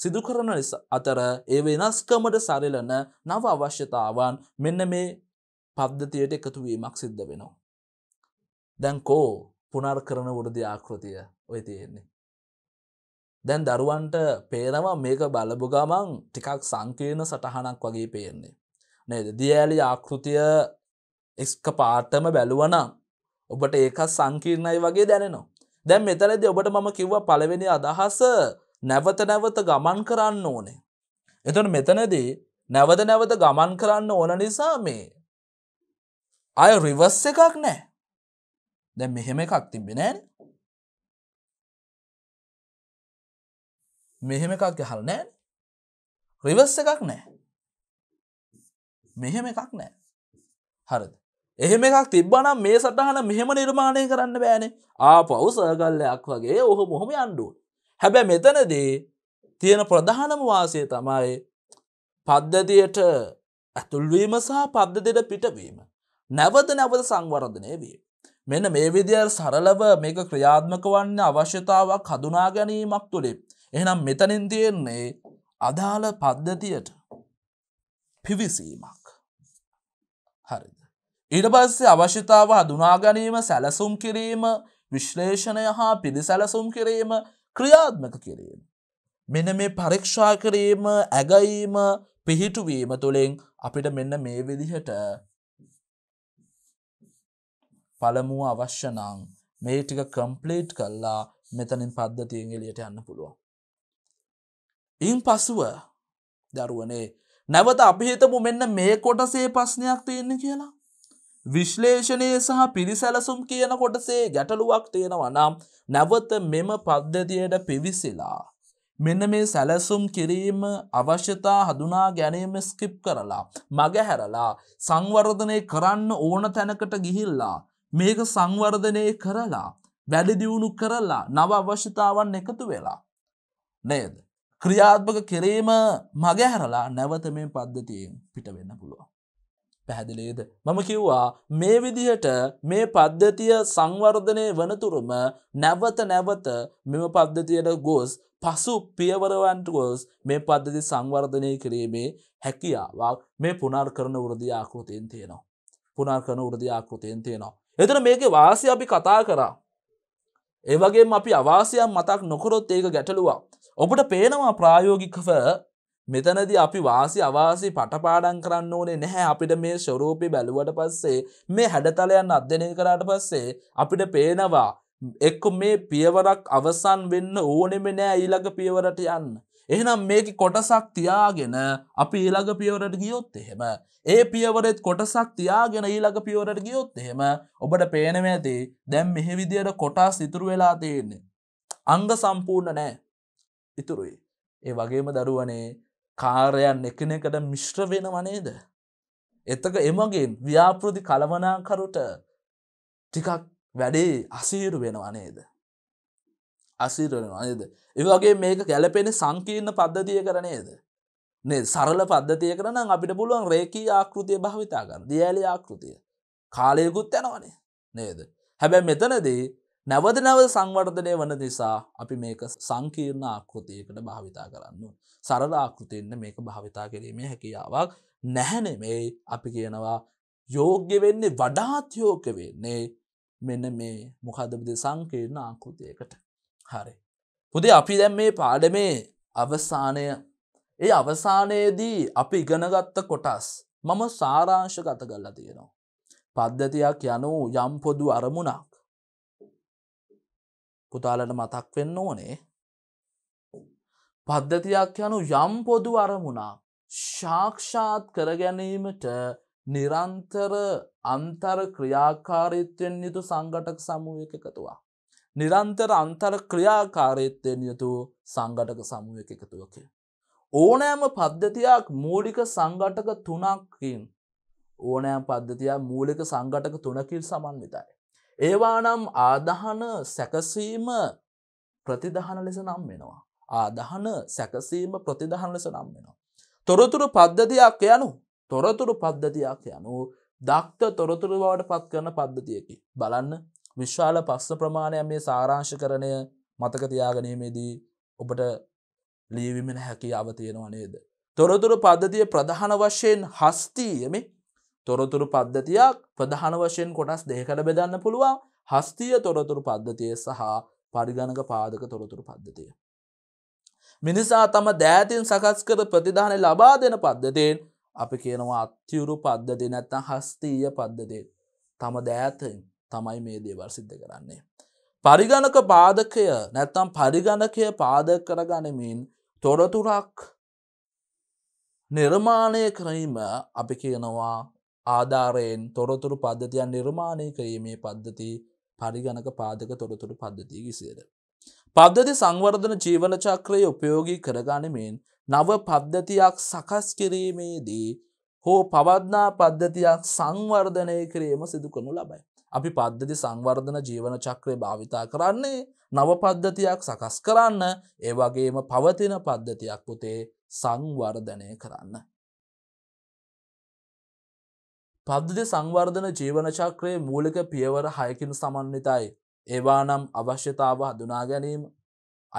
A: සිදුකරන අතර ඒ වෙනස්කමට සරිලන නව අවශ්‍යතාවන් මෙන්න මේ පද්ධතියට එකතුවීමක් සිද්ධ වෙනවා. දැන්කෝ පුනර් කරන වුරදි ආකෘතිය ඔය තියෙන්නේ. දැන් දරුවන්ට පේනවා මේක බලපු ගමන් ටිකක් සංකීර්ණ සටහනක් වගේ පේන්නේ. නේද දියඇලි ආකෘතිය එක්ක පාටම බැලුවනම් ඔබට ඒකත් සංකීර්ණයි වගේ දැනෙනවා. දැන් මෙතරද ඔබට මම කිව්ව පළවෙනි අදහස නැවත නැවත ගමන් කරන්න ඕනේ. එතුට මෙතනදී නැවත නැවත ගමන් කරන්න ඕන නිසා මේ අය රිවස් එකක් නෑ දැ මෙහෙම එකක් තිබෙනෑ මෙහෙම එකක් ගහල් නෑ රිවස් එකක් නෑ මෙහෙම එකක් නෑ හරද එහෙම එකක් තිබ්බනම් මේ සටහන මෙහෙම නිර්මාණය කරන්න බෑනේ ආපවු සගල්ලයක් වගේ ඔහ මොහොම අන්ඩුව හැබැ මෙතනදී තියෙන ප්‍රධානම වාසය තමයි පද්ධතියට ඇතුල්වීම සහ පද්ධතියට පිටවීම නැවත නැවත සංවර්ධනය විය මෙන්න මේ විදිර සරලව මේක ක්‍රියාත්මක වන්න අවශ්‍යතාවක් හදුනා ගැනීමක් තුළින් එහනම් මෙතනින් තියෙන්නේ අදාළ පද්ධතියට පිවිසීමක් හරිද. ඊට පස්සේ අවශ්‍යතාව හඳුනාගැනීම සැලසුම් කිරීම විශ්ලේෂණය හා පිළිසැලසුම් කිරීම ක්‍රියාත්මක කිරීම. මෙන මේ පරීක්ෂා කිරීම ඇගයීම පිහිටුවීම තුළින් අපිට මෙන්න මේ විදිහට පළමුුව අවශ්‍යනං මේ ටික කම්පලේට් කල්ලා මෙතනින් පද්ධතියෙන් එලියට යන්න පුළුවන්. ඉන් පසුව දරුවනේ නැවත අපිහිතපු මෙන්න මේ කොටසේ ප්‍රශ්නයක් තියෙන්න කියලා. විශ්ලේෂණය සහ පිරිසැලසුම් කියන කොටසේ ගැටලුවක් තියෙනවා නම් නැවත මෙම පද්ධතියට පිවිසිලා. මෙන්න මේ සැලසුම් කිරීම අවශ්‍යතා හඳුනා ගැනීම ස්කිප් කරලා මගහැරලා සංවර්ධනය කරන්න ඕන තැනකට ගිහිල්ලා මේක සංවර්ධනය කරලා වැඩිදිවුණු කරලා නව අවශ්‍යතාවන් එකතු වෙලා නේද ක්‍රියාත්මක කිරීම මගහැරලා නැවත මේ පද්ධතියෙන් පිට වෙන්න පුළුව. පැහැදිලේද. මම කිව්වා මේ විදිහට මේ පද්ධතිය සංවර්ධනය වනතුරුම නැවත නැවත මෙම පද්ධතියට ගෝස් පසු පියවරවන්ට ගෝස් මේ පද්ධති සංවර්ධනය කිරීමේ හැකියාවක් මේ පුනාර් කරන වෘදධ ආකෘතියෙන් තියෙනවා. පුනාර් කරන වෘදධ ආකෘතියෙන් තියෙනවා. එතන මේක වාසි අපි කතා කරා ඒවගේ අපි අවාසයන් මතක් නොකරොත් ඒක ගැටලුවක්. ඔබට පේනවා ප්‍රායෝගිකව මෙතනද අපි වාසි අවාසි පටපාඩන් කරන්න ඕනේ නැහැ අපිට මේ ස්වරූපි බැලුවට පස්සේ මේ හැඩතලයන් අධ්‍යනය කරාට පස්සේ අපිට පේනවා එක්ක මේ පියවරක් අවසන් වෙන්න ඕනෙම නෑ ඊළඟ පියවරට යන්න. එහෙනම් මේක කොටසක් තියාගෙන අපි ඊළඟ පියවරට ගියොත් එහෙම ඒ පියවරෙත් කොටසක් තියාගෙන ඊළඟ පියවරට ගියොත් එහෙම ඔබට පේනව ඇති දැන් මෙහි විදියට කොටස් ඉතුරු වෙලා තියෙන්නේ අංග සම්පූර්ණ නෑ ඉතුරුයි ඒ වගේම දරුවනේ කාර්යයන් එකනෙකට මිශ්‍ර වෙන වනේද එතක එමගින් ව්‍යාපෘති කළමනාකරුට ටිකක් වැඩේ අසීරු වෙනවනේද අසීරනවා නේද. ඒවගේ මේක ගැලපෙන සංකීර්ණ පද්ධතිය කරනේද. නේ සරල පද්ධතිය කරන අපිට පුළුවන් රේකී ආකෘතිය භාවිතාකර දියලි ආකෘතිය. කාලයකුත් යනවනේ නේද. හැබැ මෙතනදී නැවද නැව සංවර්ධනය වන නිසා අපි මේක සංකීර්ණ ආකෘතියකට භාවිතා කරන්න. සරල ආකෘතියන්න මේක භාවිතා කිරීමේ හැකියාවක් නැහැනෙමේ අපි කියනවා යෝග්‍ය වෙන්නේ වඩාත්යෝක වෙන්නේ මෙන්න මේ මොකදබද සංකීර්ණ ආකෘතියකට. හරි. පුදේ අපි දැන් මේ පාඩමේ අවසානය ඒ අවසානයේදී අපි ඉගෙනගත්ත කොටස් මම සාරාංශ ගත ගල්ලා තියෙනවා. පද්ධතියක් යනු යම් පොදු අරමුණක් පුතාලට මතක් වෙන්න ඕනේ පද්ධතියක් යනු යම් පොදු අරමුණක් ශාක්ෂාත් කරගැනීමට නිරන්තර අන්තර ක්‍රියාකාරීත්වයෙන් යුතු සංගටක සමූහක එකතුවා. නිරන්තර අන්තර ක්‍රියාකාරයත්වයෙන් යුතු සංගටක සමුවක එකතුවකි. ඕනෑම පද්ධතියක් මූලික සංගටක තුනක්කින් ඕනෑම් පද්ධතියක් මූලික සංගටක තුනකිල් සමන්විතයි. ඒවානම් ආදහන සැකසීම ප්‍රතිදහන ලෙස නම් වෙනවා. ආදහන සැකසීම ප්‍රතිදහන ලෙස නම් වෙනවා. තොරතුරු පද්ධතියක් යනු තොරතුරු පද්ධතියක් යනු දක්ත තොරතුරු බවට පත් කරන පද්ධතියකි. බලන්න විශ්වාල පක්ෂ ප්‍රමාණයක් මේ සාරාංශකරණය මතක තියාගනීමේදී ඔබට ලීවිමෙන හැකි අවතියෙනවා නේද. තොරතුරු පද්ධතිය ප්‍රධාන වශයෙන් හස්තීයම තොරතුරු පද්ධතියක් ප්‍රධාන වශයෙන් කොටස් දෙකට බෙදන්න පුළුවන් හස්තිය තොරතුරු පද්ධතිය සහ පරිගණක පාදක තොරතුරු පද්ධතිය. මිනිසා තම දෑතින් සකස් කර ප්‍රතිධානය ලබා දෙන පද්ධතයෙන් අපි කියනවා අත්‍යවුරු පද්ධති නැත්තම් හස්තීය පද්ධතිය තම දෑතෙන් තමයි මේ දේවල් සිද්ධ කරන්නේ. පරිගණක පාදකය නැත්තම් පරිගණකය පාදක කරගනිමින් තොරතුරක් නිර්මාණය කරීම අපි කියනවා ආධාරයෙන් තොරතුරු පද්ධතියන් නිර්මාණය කරීමේ පද්ධති පරිගණක පාදක තොරතුරු පද්ධතිය කිසිේද. පද්ධති සංවර්ධන ජීවන චක්‍රය උපයෝගී කරගනිමින් නව පද්ධතියක් සකස් කිරීමේදී හෝ පවත්නා පද්ධතියක් සංවර්ධනය කිරීම සිදු කනු ලබයි. අපි පද්ධති සංවර්ධන ජීවන චක්‍රය භාවිතා කරන්නේ නව පද්ධතියක් සකස් කරන්න ඒ වගේම පවතින පද්ධතියක් පුතේ සංවර්ධනය කරන්න. පද්ධති සංවර්ධන ජීවන චක්‍රයේ මූලික පියවර හයකින් සමන්විතයි. ඒවා නම් අවශ්‍යතාව හඳුනා ගැනීම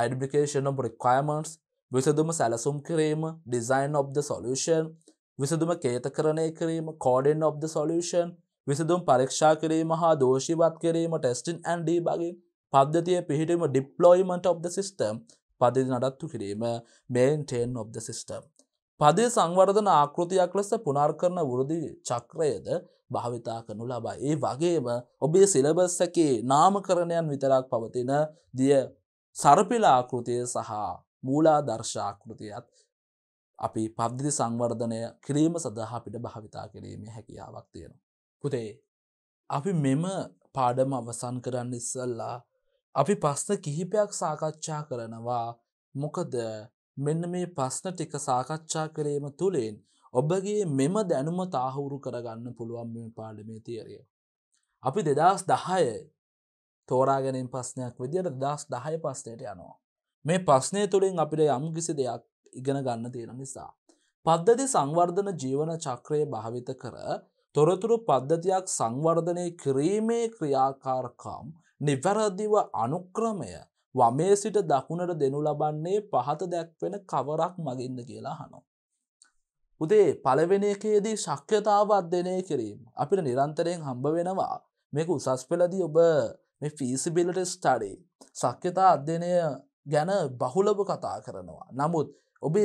A: අයිඩිකේෂන ප්‍රක්වයමන්ස් විසඳුම සැලසුම් කිරීම ඩිසයින් of the solution විසඳුම කේතකරණය කිරීම කෝඩෙන් of the solution විසඳුම් පරීක්ෂා කිරීම හා දෝෂීවත් කිරීම ටෙස්ටින් ඇන්ඩී බගේ පද්ධතිය පිහිටීම ඩිප්ලොයිමට ඔබ්ද සිිස්ටම් පදිදි නඩත්තු කිරීම මේන්ටේන් ඔබ්ද සිිස්ටම්. පදේ සංවර්ධන ආකෘතියක් ලෙස පුනාර් කරන වෘදි චක්‍රයද භාවිතා කරනු ලබයි. ඒ වගේම ඔබේ සිලබස්සකේ නාමකරණයන් විතරක් පවතින දිය සරපිලාකෘතිය සහ මූලාදර්ශාකෘතියත් අපි පද්ධති සංවර්ධනය කිරීම සඳහා අපිට භාවිතා කිරීමේ හැකියාවක් තියෙනවා. කුටේ අපි මෙම පාඩම අවසන් කරන්න ඉස්සල්ලා අපි පස්න කිහිපයක් සාකච්ඡා කරනවා මොකද මෙන්න මේ පස්න ටික සාකච්ඡා කරීම තුළින් ඔබගේ මෙම දැනුම තාහුරු කරගන්න පුළුවන් මෙ පාඩමේ තිේරිය. අපි දෙදස් දහය තෝරාගැනින් පස්නයක් විදියට දස් දහය පස්නයට යනවා. මේ පස්නය තුළින් අපිට යම්කිසි දෙයක් ඉගෙන ගන්න තියෙන නිසා. පද්ධති සංවර්ධන ජීවන චක්‍රය භාවිත කර තොරතුරු පද්ධතියක් සංවර්ධනය කිරීමේ ක්‍රියාකාරකම් නිවැරදිව අනුක්‍රමය වමේ සිට දකුණට දෙනු ලබන්නේ පහත දැක්වෙන කවරක් මගින්ද කියලා හනෝ. උදේ පළවෙෙන එකේදී ශක්්‍යතාව අධ්‍යනය කිරීම අපිට නිරන්තරයෙන් හම්බ වෙනවා මේක උසස් පෙලදී ඔබ මේ ෆිසිබිලට ස්ටඩි සක්්‍යතා අධ්‍යනය ගැන බහුලබ කතා කරනවා. නමුත් ඔබ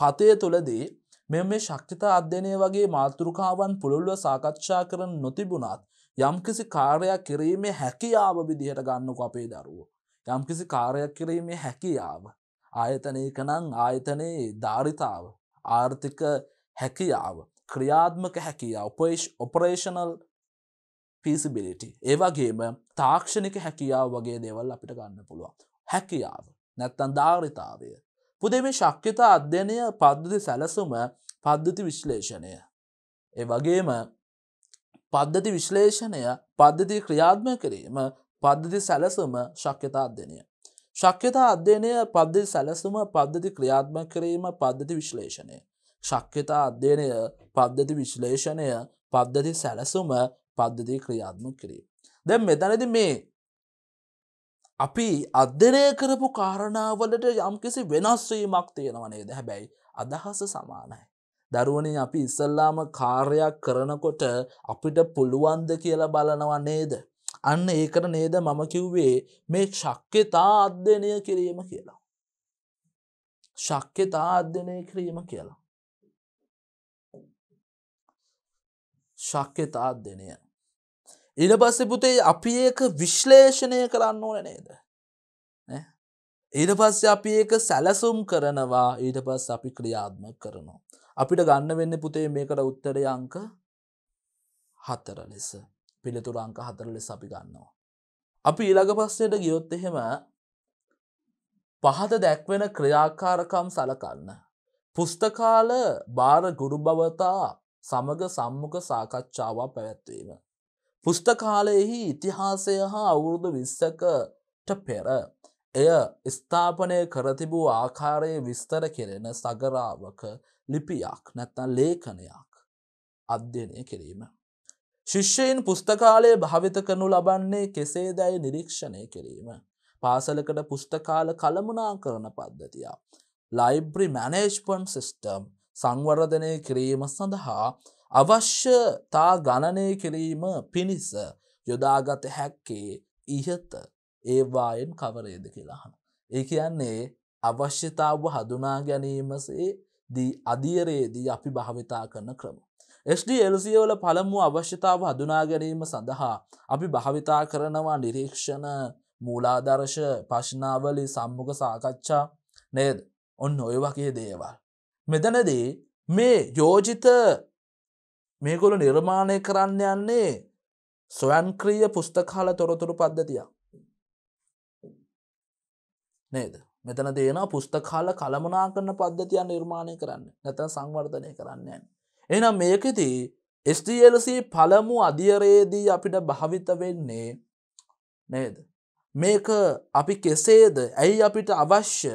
A: පතය තුළදී මෙ මේ ශක්තිතා අධ්‍යනය වගේ මාතෘකාවන් පුළුල්ව සාකච්ඡා කරන නොතිබුණත් යම්කිසි කාර්යක් කිරීමේ හැකියාව විදිහට ගන්නක අපේ දරුවෝ. යම්කිසි කාර්යක් කිරීමේ හැකියාව. ආයතනයකනං ආයතනයේ ධාරිතාව ආර්ථික හැකියාව ක්‍රියාත්මක හැකියාව උපේෂ් ඔපරේෂනල් පිසිබිලිටි ඒවගේම තාක්ෂණික හැකියාව වගේ දේවල් අපිට ගන්න පුළුවන් හැකියාව නැත්තන් ධාරිතාවය පුදේ මේ ශක්්‍යතා අධ්‍යනය පද්ධති සැලසුම පද්ධති විශ්ලේෂණය. ඒ වගේම පද්ධති විශ්ලේෂණය පද්ධති ක්‍රියාත්ම කිරීම පද්ධති සැලසුම ශක්්‍යතා අධ්‍යනය. ශක්්‍යතා අධ්‍යනය පද්ධති සැලසුම පද්ධති ක්‍රියාත්ම කිරීම පද්ධති විශ්ලේෂණය. ශක්්‍යතා අධ්‍යනය පද්ධති විශ්ලේෂණය පද්ධති සැලසුම පද්ධති ක්‍රියාත්ම කිරීම. දැ මෙතනද මේ අපි අධ්‍යනය කරපු කාරණාවලට යම්කිසි වෙනස්වීමක් තියෙනවනේද හැබැයි අදහස සමානයි. දරුවනින් අපි ඉස්සල්ලාම කාර්යක් කරනකොට අපිට පුළුවන්ද කියලා බලනවා නේද. අන්න ඒකට නේද මම කිව්වේ මේ ශක්්‍යතා අධ්‍යනය කිරීම කියලා. ශක්්‍යතා අධ්‍යනය කිරීම කියලා. ශක්්‍යතා අධ්‍යනය ඊළපස්සෙපුතේ අපි ඒක විශ්ලේෂණය කරන්න ඕන නේද ඊට පස්ස අපි ඒක සැලසුම් කරනවා ඊට පස් අපි ක්‍රියාත්ම කරනවා. අපිට ගන්න වෙන්න පුතේ මේකට උත්තර අංක හතර ලෙස පිළිතුර අංක හතර ලෙස අපි ගන්නවා. අපි ඊළඟ පස්සයට ගියොත් එහෙම පහත දැක්වෙන ක්‍රියාකාරකම් සලකන්න. පුස්තකාල භාර ගුරු බවතා සමග සම්මුඛ සාකච්ඡාවක් පැවැත්වීම. පුෂ්ට කාලයෙහි ඉතිහාසය හා අවුරුදු විස්සකට පෙර එය ස්ථාපනය කරතිබූ ආකාරයේ විස්තර කෙරෙන සගරාවක ලිපියක් නැත්තන් ලේඛනයක් අධ්‍යනය කිරීම. ශිෂ්‍යයෙන් පුස්තකාලය භාවිත කරනු ලබන්නේ කෙසේ දැයි නිරීක්ෂණය කිරීම. පාසලකට පුස්තකාල කළමුනා කරන පද්ධතියක්. ලයිබ්‍රි මැනේජ්පන් සිිස්ටම් සංවර්ධනය කිරීම සඳහා අවශ්‍යතා ගණනය කිරීම පිණිස යොදාගත හැක්කේ ඉහත ඒවායෙන් කවරේද කියලාහන. ඒ කියන්නේ අවශ්‍යතාව හඳුනා ගැනීමසේ දී අධියරයේදී අපි භාවිතා කරන ක්‍රම. HDLC වල පළමු අවශ්‍යතාව හඳුනා ගැනීම සඳහා අපි භාවිතා කරනවා නිරීක්ෂණ මූලාදර්ශ ප්‍රශ්නාවලි සම්මුඛ සාකච්ඡා නේද? ඔන්න ඔය වගේ දේවල්. මෙතනදී මේ යෝජිත මේගොලු නිර්මාණය කරන්න යන්නේ සොයන්ක්‍රීය පුස්තකාල තොරතුරු පද්ධතියක් නේද මෙතන දේන පුස්තකාල කළමනා කරන පද්ධතියන් නිර්මාණය කරන්න නැත සංවර්ධනය කරන්න යන් එනම් මේකෙති ස්ටLC පළමු අධියරයේදී අපිට භාවිත වෙන්නේ නේද මේක අපි කෙසේද ඇයි අපිට අවශ්‍ය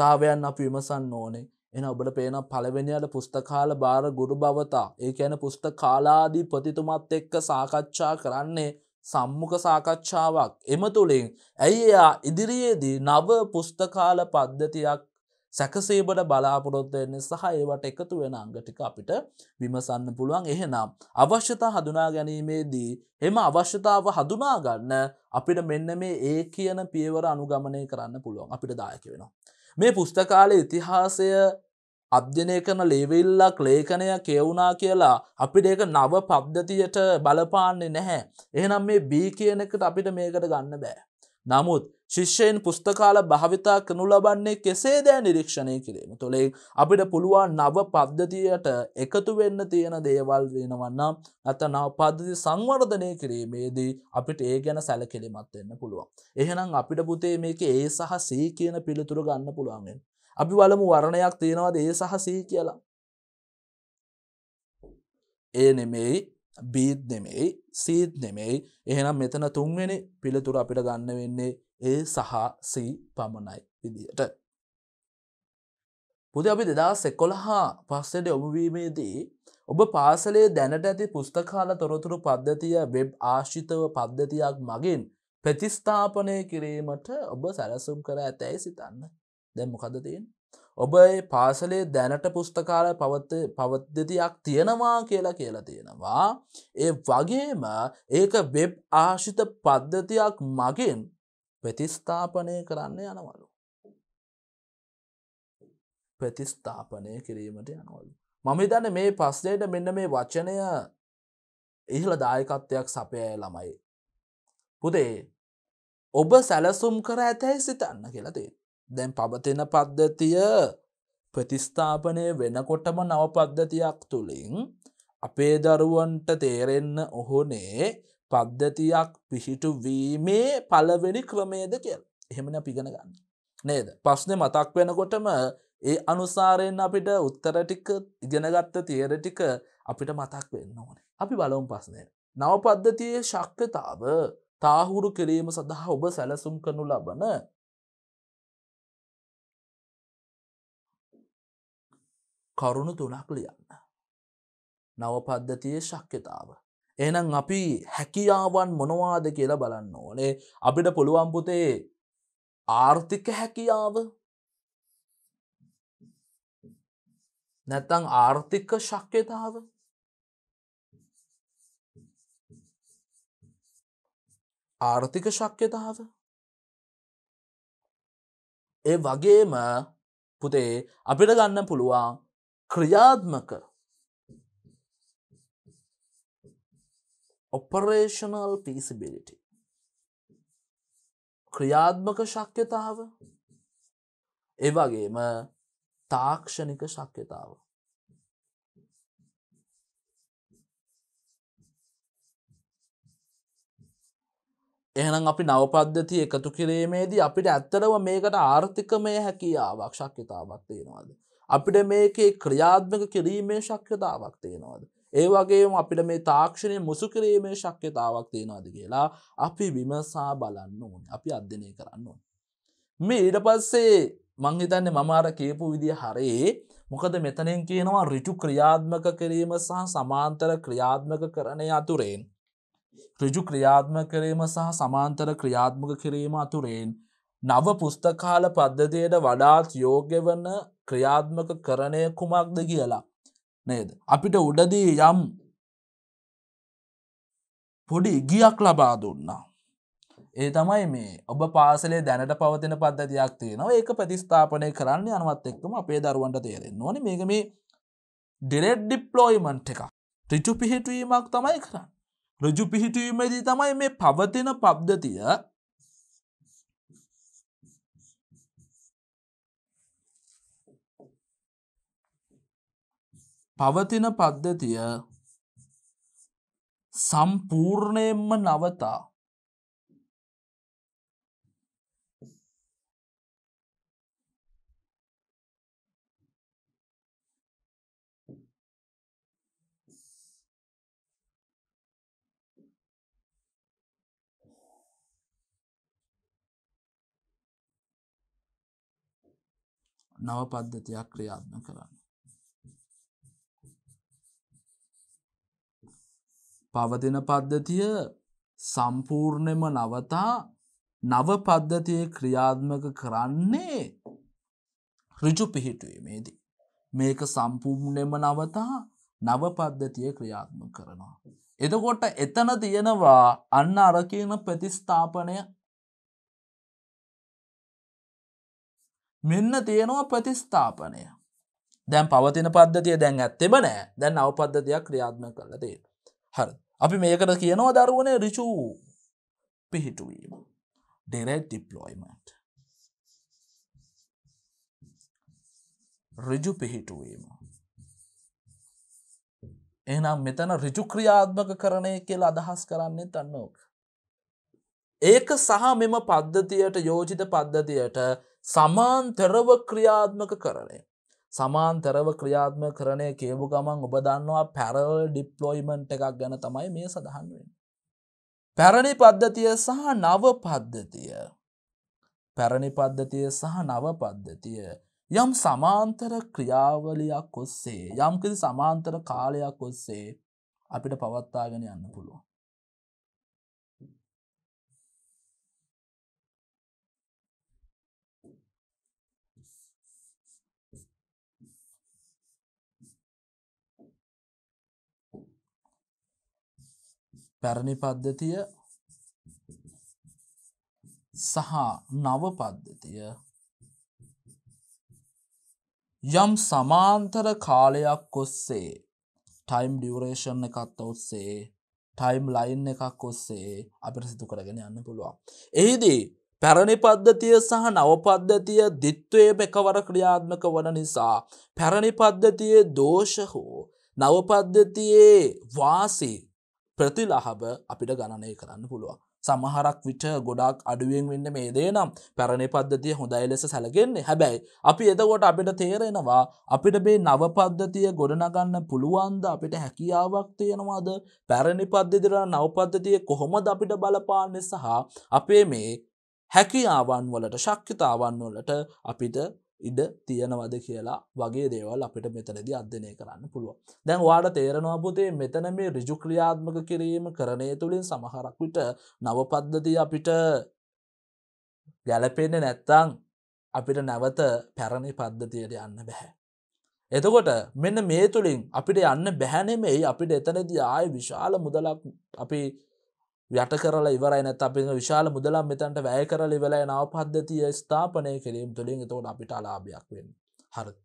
A: තාවයන් අප විමසන්න ඕනේ එන ඔබට පේන පළවෙනියට පුස්තකාල භාර ගුරු භවතා ඒ ඇන පුස්ත කාලාදී පතිතුමත් එක්ක සාකච්ඡා කරන්නේ සම්මුඛ සාකච්ඡාවක් එම තුළින් ඇයි එයා ඉදිරියේදී නව පුස්තකාල පද්ධතියක් සැකසේබට බලාපොරොත්වවෙන්නේ සහ ඒවට එකතු වෙන අංගටික අපිට විමසන්න පුළුවන් එහෙනම් අවශ්‍යතා හඳුනා ගැනීමේදී එම අවශ්‍යතාව හඳුනාගන්න අපිට මෙන්න මේ ඒ කියන පියවර අනුගමනය කරන්න පුළුවන් අපිට දායක වෙනවා. මේ පුස්තකාලේ ඉතිහාසය අධ්‍යනය කරන ලෙවිල්ලක් ලේඛනය කියවුනා කියලා අපිට ඒක නව පද්ධතියට බලපාන්නේ නැහැ. එහෙනම් මේ බී කියන එකට අපිට මේකට ගන්න බෑ. නමුත් ශිෂ්‍යයෙන් පුස්තකාල භාවිතා කනු ලබන්නේ කෙසේ දෑ නිරීක්ෂණය කිරීම තුළින් අපිට පුළුවන් නව පද්ධතියට එකතු වෙන්න තියෙන දේවල් වෙනවන්නම් ඇත නව පද්ධති සංවර්ධනය කිරීමේදී අපිට ඒ ගැන සැලකිලිමත් වෙන්න පුළුවන්. එහෙනම් අපිට පුතේ මේක ඒ සහ සී කියන පිළිතුරු ගන්න පුළුවන්ෙන්. අපි බලමු වරණයක් තියෙනවාද ඒ සහසී කියලා ඒ නෙමෙයි බීත් නෙමෙයි සීත් නෙමෙයි එහෙනම් මෙතන තුන්වෙනි පිළිතුර අපිට ගන්න වෙන්නේ ඒ සහ සී පමණයි විදියට පුද අපි දෙදස් එකොළහා පස්සට ඔබවීමේදී ඔබ පාසලේ දැනට ඇති පුස්තකාල තොරතුරු පද්ධතිය වෙබ් ආශිතව පද්ධතියක් මගින් ප්‍රතිස්ථාපනය කිරීමට ඔබ සැලසුම් කර ඇතැයි සිතන්න දැ මොකද තියෙන් ඔබ පාසලේ දැනට පුස්තකාල පවත්ත පවද්දතියක් තියෙනවා කියලා කියලා තියෙනවා ඒ වගේම ඒක වෙබ් ආශිත පද්ධතියක් මගින් ප්‍රතිස්ථාපනය කරන්න යනවලු ප්‍රතිස්ථාපනය කිරීමට යනවලු මම දන්න මේ පස්සේට මෙන්න මේ වචනය ඉහළ දායකත්වයක් සපයය ළමයි පුදේ ඔබ සැලසුම් කර ඇතැයි සිතන්න කියලතිේ දැන් පවතින පද්ධතිය ප්‍රතිස්ථාපනය වෙනකොටම නව පද්ධතියක් තුළින් අපේ දරුවන්ට තේරෙන්න ඔහොනේ පද්ධතියක් පිහිටු වීමේ පලවෙනි ක්‍රමේද කියල් එහෙමන පිගෙන ගන්න. නේද ප්‍රශ්නය මතක් වෙනකොටම ඒ අනුසාරයෙන් අපිට උත්තර ටික ඉගෙනගත්ත තේර ටික අපිට මතක් වෙන්න ඕනේ. අපි බලවම් පස්නය. නව පද්ධතියේ ශක්්‍යතාව තාහුරු කිරීම සඳහා ඔබ සැලසුම් කරනු ලබන කරුණු තුනක් ලියන්න. නවපද්ධතියේ ශක්්‍යතාව. එහනම් අපි හැකියාවන් මොනවාද කියලා බලන්න ඕනේ අපිට පුළුවන්පුතේ ආර්ථික හැකියාව නැත්තං ආර්ථික ශක්්‍යතාව ආර්ථික ශක්්‍යතාව ඒ වගේම පුතේ අපිට ගන්න පුළුවන් ක්‍රියාත්මක ඔපරේෂනල් පිසිබිලිටි ක්‍රියාත්මක ශක්්‍යතාව එවගේම තාක්ෂණික ශක්්‍යතාව එහනම් අපි නවපද්ධති එකතු කිරීමේදී අපිට ඇත්තරව මේකට ආර්ථිකමය හැකියාවක් ශක්්‍යතාවක් තියෙනවාද අපිට මේකේ ක්‍රියාත්මක කිරීමේ ශක්්‍යතාවක් තියෙනවාද. ඒ වගේම අපිට මේ තාක්ෂණය මුසු කිරීමේ ශක්්‍යතාවක් තියෙනවාද කියලා අපි විමසා බලන්න ඕන් අපි අධ්‍යනය කරන්න ඕන්. මේ ඊට පස්සේ මංහිතන්න මමාර කියපු විදිහ හරයේ මොකද මෙතනෙන් කියනවා රිටු ක්‍රියාත්මක කිරීම සහ සමාන්තර ක්‍රියාත්මක කරණය අතුරෙන්. ඍජු ක්‍රියාත්ම කිරීම සහ සමාන්තර ක්‍රියාත්මක කිරීම අතුරෙන් නව පුස්තකාල පද්ධතියට වඩාත් යෝග්‍ය වන ක්‍රියාත්මක කරණය කුමක්ද කියලා නේද. අපිට උඩදී යම් පොඩි ඉගියක් ලබා දුන්නා. ඒ තමයි මේ ඔබ පාසලේ දැනට පවතින පද්ධතියක් තියෙනවා ඒක ප්‍රතිස්ථාපනය කරන්න යනවත් එක්කම අපේ දරුවන්ට තේරෙන් ඕන මේක මේ ඩිරෙඩ් ඩිප්ලෝයිමන්ට් එක රිජු පිහිටවීමක් තමයි කරන්න. රජු පිහිටවීමදී තමයි මේ පවතින පබ්ධතිය පවතින පද්ධතිය සම්පූර්ණයෙන්ම නවතා නව පද්ධතියක් ක්‍රියාත්ම කරන්න. පවතින පද්ධතිය සම්පූර්ණයම නවතා නව පද්ධතිය ක්‍රියාත්මක කරන්නේ ඍජු පිහිටුවීමේදී. මේක සම්පූර්ණයම නවතා නව පද්ධතිය ක්‍රියාත්ම කරනවා. එතකොට එතන තියෙනවා අන්න අරකන ප්‍රතිස්ථාපනය මෙන්න තියෙනවා ප්‍රතිස්ථාපනය දැන් පවතින පද්ධතිය දැන් ඇත්තෙබ නෑ දැන් අවපද්ධතියක් ක්‍රියාත්ම කරලදේ හරි අපි මේකට කියනවා දරුවන රිචූ පිහිටුවීම ඩෙරෙක් ඩිප්ලොයිමට රිජු පිහිටුවීම එනම් මෙතන රිජු ක්‍රියාත්මක කරණය කියලා අදහස් කරන්නේ තන්නෝක ඒක සහ මෙම පද්ධතියට යෝජිත පද්ධතියට සමාන්තරව ක්‍රියාත්මක කරණය සමාන්තරව ක්‍රියාත්ම කරණය කියපු ගමන් ඔබ දන්නවා පැරල් ඩිප්ලොයිමන්ට් එකක් ගැන තමයි මේ සඳහන් වෙන්. පැරණි පද්ධතිය සහ නව පද්ධතිය. පැරණි පද්ධතිය සහ නව පද්ධතිය. යම් සමාන්තර ක්‍රියාවලියක් ඔස්සේ යම්කිසි සමාන්තර කාලයක් ඔස්සේ අපිට පවත්තාගෙන යන්න පුළුවන්. පැරණි පද්ධතිය සහ නව පද්ධතිය යම් සමාන්තර කාලයක් ඔස්සේ ටයිම් ඩියවරේෂන් එකත් ඔස්සේ ටයිම් ලයින් එකක් ඔස්සේ අපිට සිදු කරගෙන යන්න පුළුවන්. එහිදී පැරණි පද්ධතිය සහ නවපද්ධතිය දිත්වය එකවර ක්‍රියාත්මක වන නිසා පැරණි පද්ධතියේ දෝෂ හෝ නවපද්ධතියේ වාසි ප්‍රතිලාහබ අපිට ගණනය කරන්න පුළුවන්. සමහරක් විට ගොඩක් අඩුවෙන් වෙන්න මේ දේ නම් පැරණි පද්ධතිය හොඳයි ලෙස සැලගෙන්නේ හැබැයි අපි එදකොට අපිට තේරෙනවා අපිට මේ නවපද්ධතිය ගොඩනගන්න පුළුවන්ද අපිට හැකියාවක් තියෙනවාද පැරණි පද්ධතිර නවපද්ධතිය කොහොමද අපිට බලපාන්න සහ අපේ මේ හැකියාවන් වලට ශක්්‍යතාවන් වලට අපිට ඉඩ තියනවද කියලා වගේ දේවල් අපිට මෙතනද අධ්‍යනය කරන්න පුළුව දැන් වාඩ තේරනවාපුතේ මෙතන මේ රිජු ක්‍රියාත්මක කිරීම කරණය තුළින් සමහරක් විට නවපද්ධති අපිට ගැලපෙන්න්න නැත්තං අපිට නැවත පැරණි පද්ධතියට යන්න බැහැ. එතකොට මෙන්න මේ තුළින් අපිට යන්න බැහැනෙමෙයි අපිට එතනද ආය විශාල මුදලක් අපි යට කරලා ඉවරයි නැත්නම් අපි විශාල මුදලක් මෙතනට වැය කරලා ඉවරයි නව පද්ධතිය ස්ථාපනය කිරීම තුළින් එතකොට අපිට අලාභයක් වෙන්නේ. හරිද?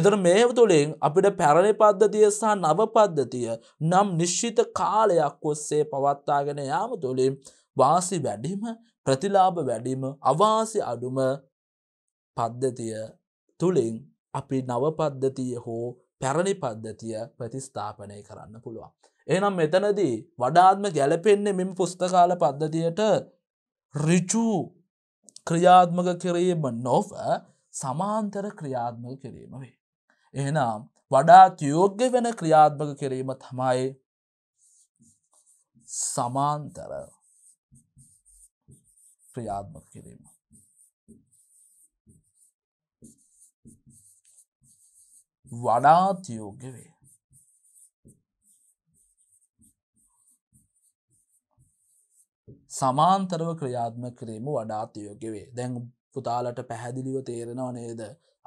A: එතන මේ තුළින් අපිට පැරණි පද්ධතිය සහ නව පද්ධතිය නම් නිශ්චිත කාලයක් ඔස්සේ පවත්වාගෙන යාම තුළින් වාසි වැඩිම ප්‍රතිලාභ වැඩිම අවාසි අඩුම පද්ධතිය තුළින් අපි නව පද්ධතිය හෝ පැරණි පද්ධතිය ප්‍රතිස්ථාපනය කරන්න පුළුවන්. එනම් මෙතනදී වඩාත්ම ගැලපෙන්නේ මෙම පුස්තකාල පද්ධතියට රිචූ ක්‍රියාත්මක කිරීම නොව සමාන්තර ක්‍රියාත්මක කිරීම වේ. එහෙනම් වඩාත් යෝග්‍ය වෙන ක්‍රියාත්මක කිරීම තමයි සමාන්තර ක්‍රියාත්මක කිරීම. වඩාත් යෝග්‍ය වේ. සමාන්තරව ක්‍රියාත්ම කිරීම වඩාත් යෝග්‍ය වේ. දැන් පුතාලට පැහැදිලිව තේරෙනව නේද.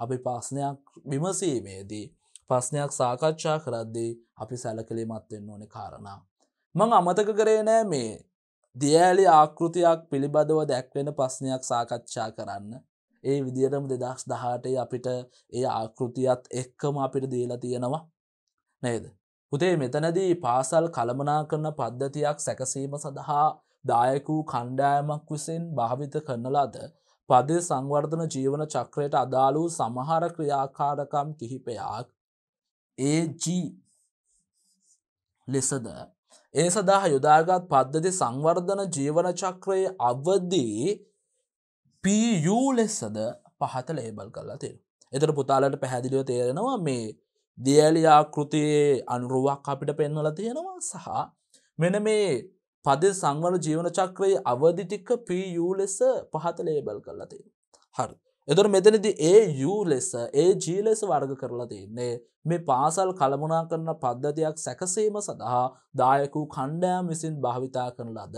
A: අපි ප්‍රශ්නයක් විමසීමේදී ප්‍රශ්නයක් සාකච්ඡා කරද්දී අපි සැලකලීමත්වෙන්න ඕනෙ කාරණා. මං අමතක කරේ නෑ මේ දියඇලි ආකෘතියක් පිළිබඳව දැක්වෙන ප්‍රශ්නයක් සාකච්ඡා කරන්න. ඒ විදිරම දෙදස් දහටේ අපිට ඒ ආකෘතියත් එක්කම අපිට දීලා තියෙනවා නේද. හුදේ මෙතනදී පාසල් කළමනා කරන පද්ධතියක් සැකසීම සඳහා දායක වූ කණ්ඩායමක් විසින් භාවිත කරන ලද පදය සංවර්ධන ජීවන චක්‍රයට අදාළ වූ සමහර ක්‍රියාකාරකම් කිහිපයක් AG ලෙසද ඒ සඳහා යොදාගත් පද්ධති සංවර්ධන ජීවන චක්‍රයේ අවදී PU ලෙසද පහත ලේබල් කරලා තියෙන. එතර පුතාලට පැහැදිලිව තේරෙනවා මේ දියලි ආකෘතියේ අනුරුවක් අපිට පෙන්වල තියෙනවා සහ මෙන මේ පද සංවර ජීවන චක්‍රයේ අවධි ටික PU ලෙස පහත ලේබල් කරලා තියෙනවා. හරි. එතකොට මෙතනදී ඒ U ලෙස ඒ G ලෙස වර්ග කරලා තින්නේ මේ පාසල් කළමනාකරන පද්ධතියක් සැකසීම සඳහා දායක වූ කණ්ඩායම් විසින් භාවිතා කරන ලද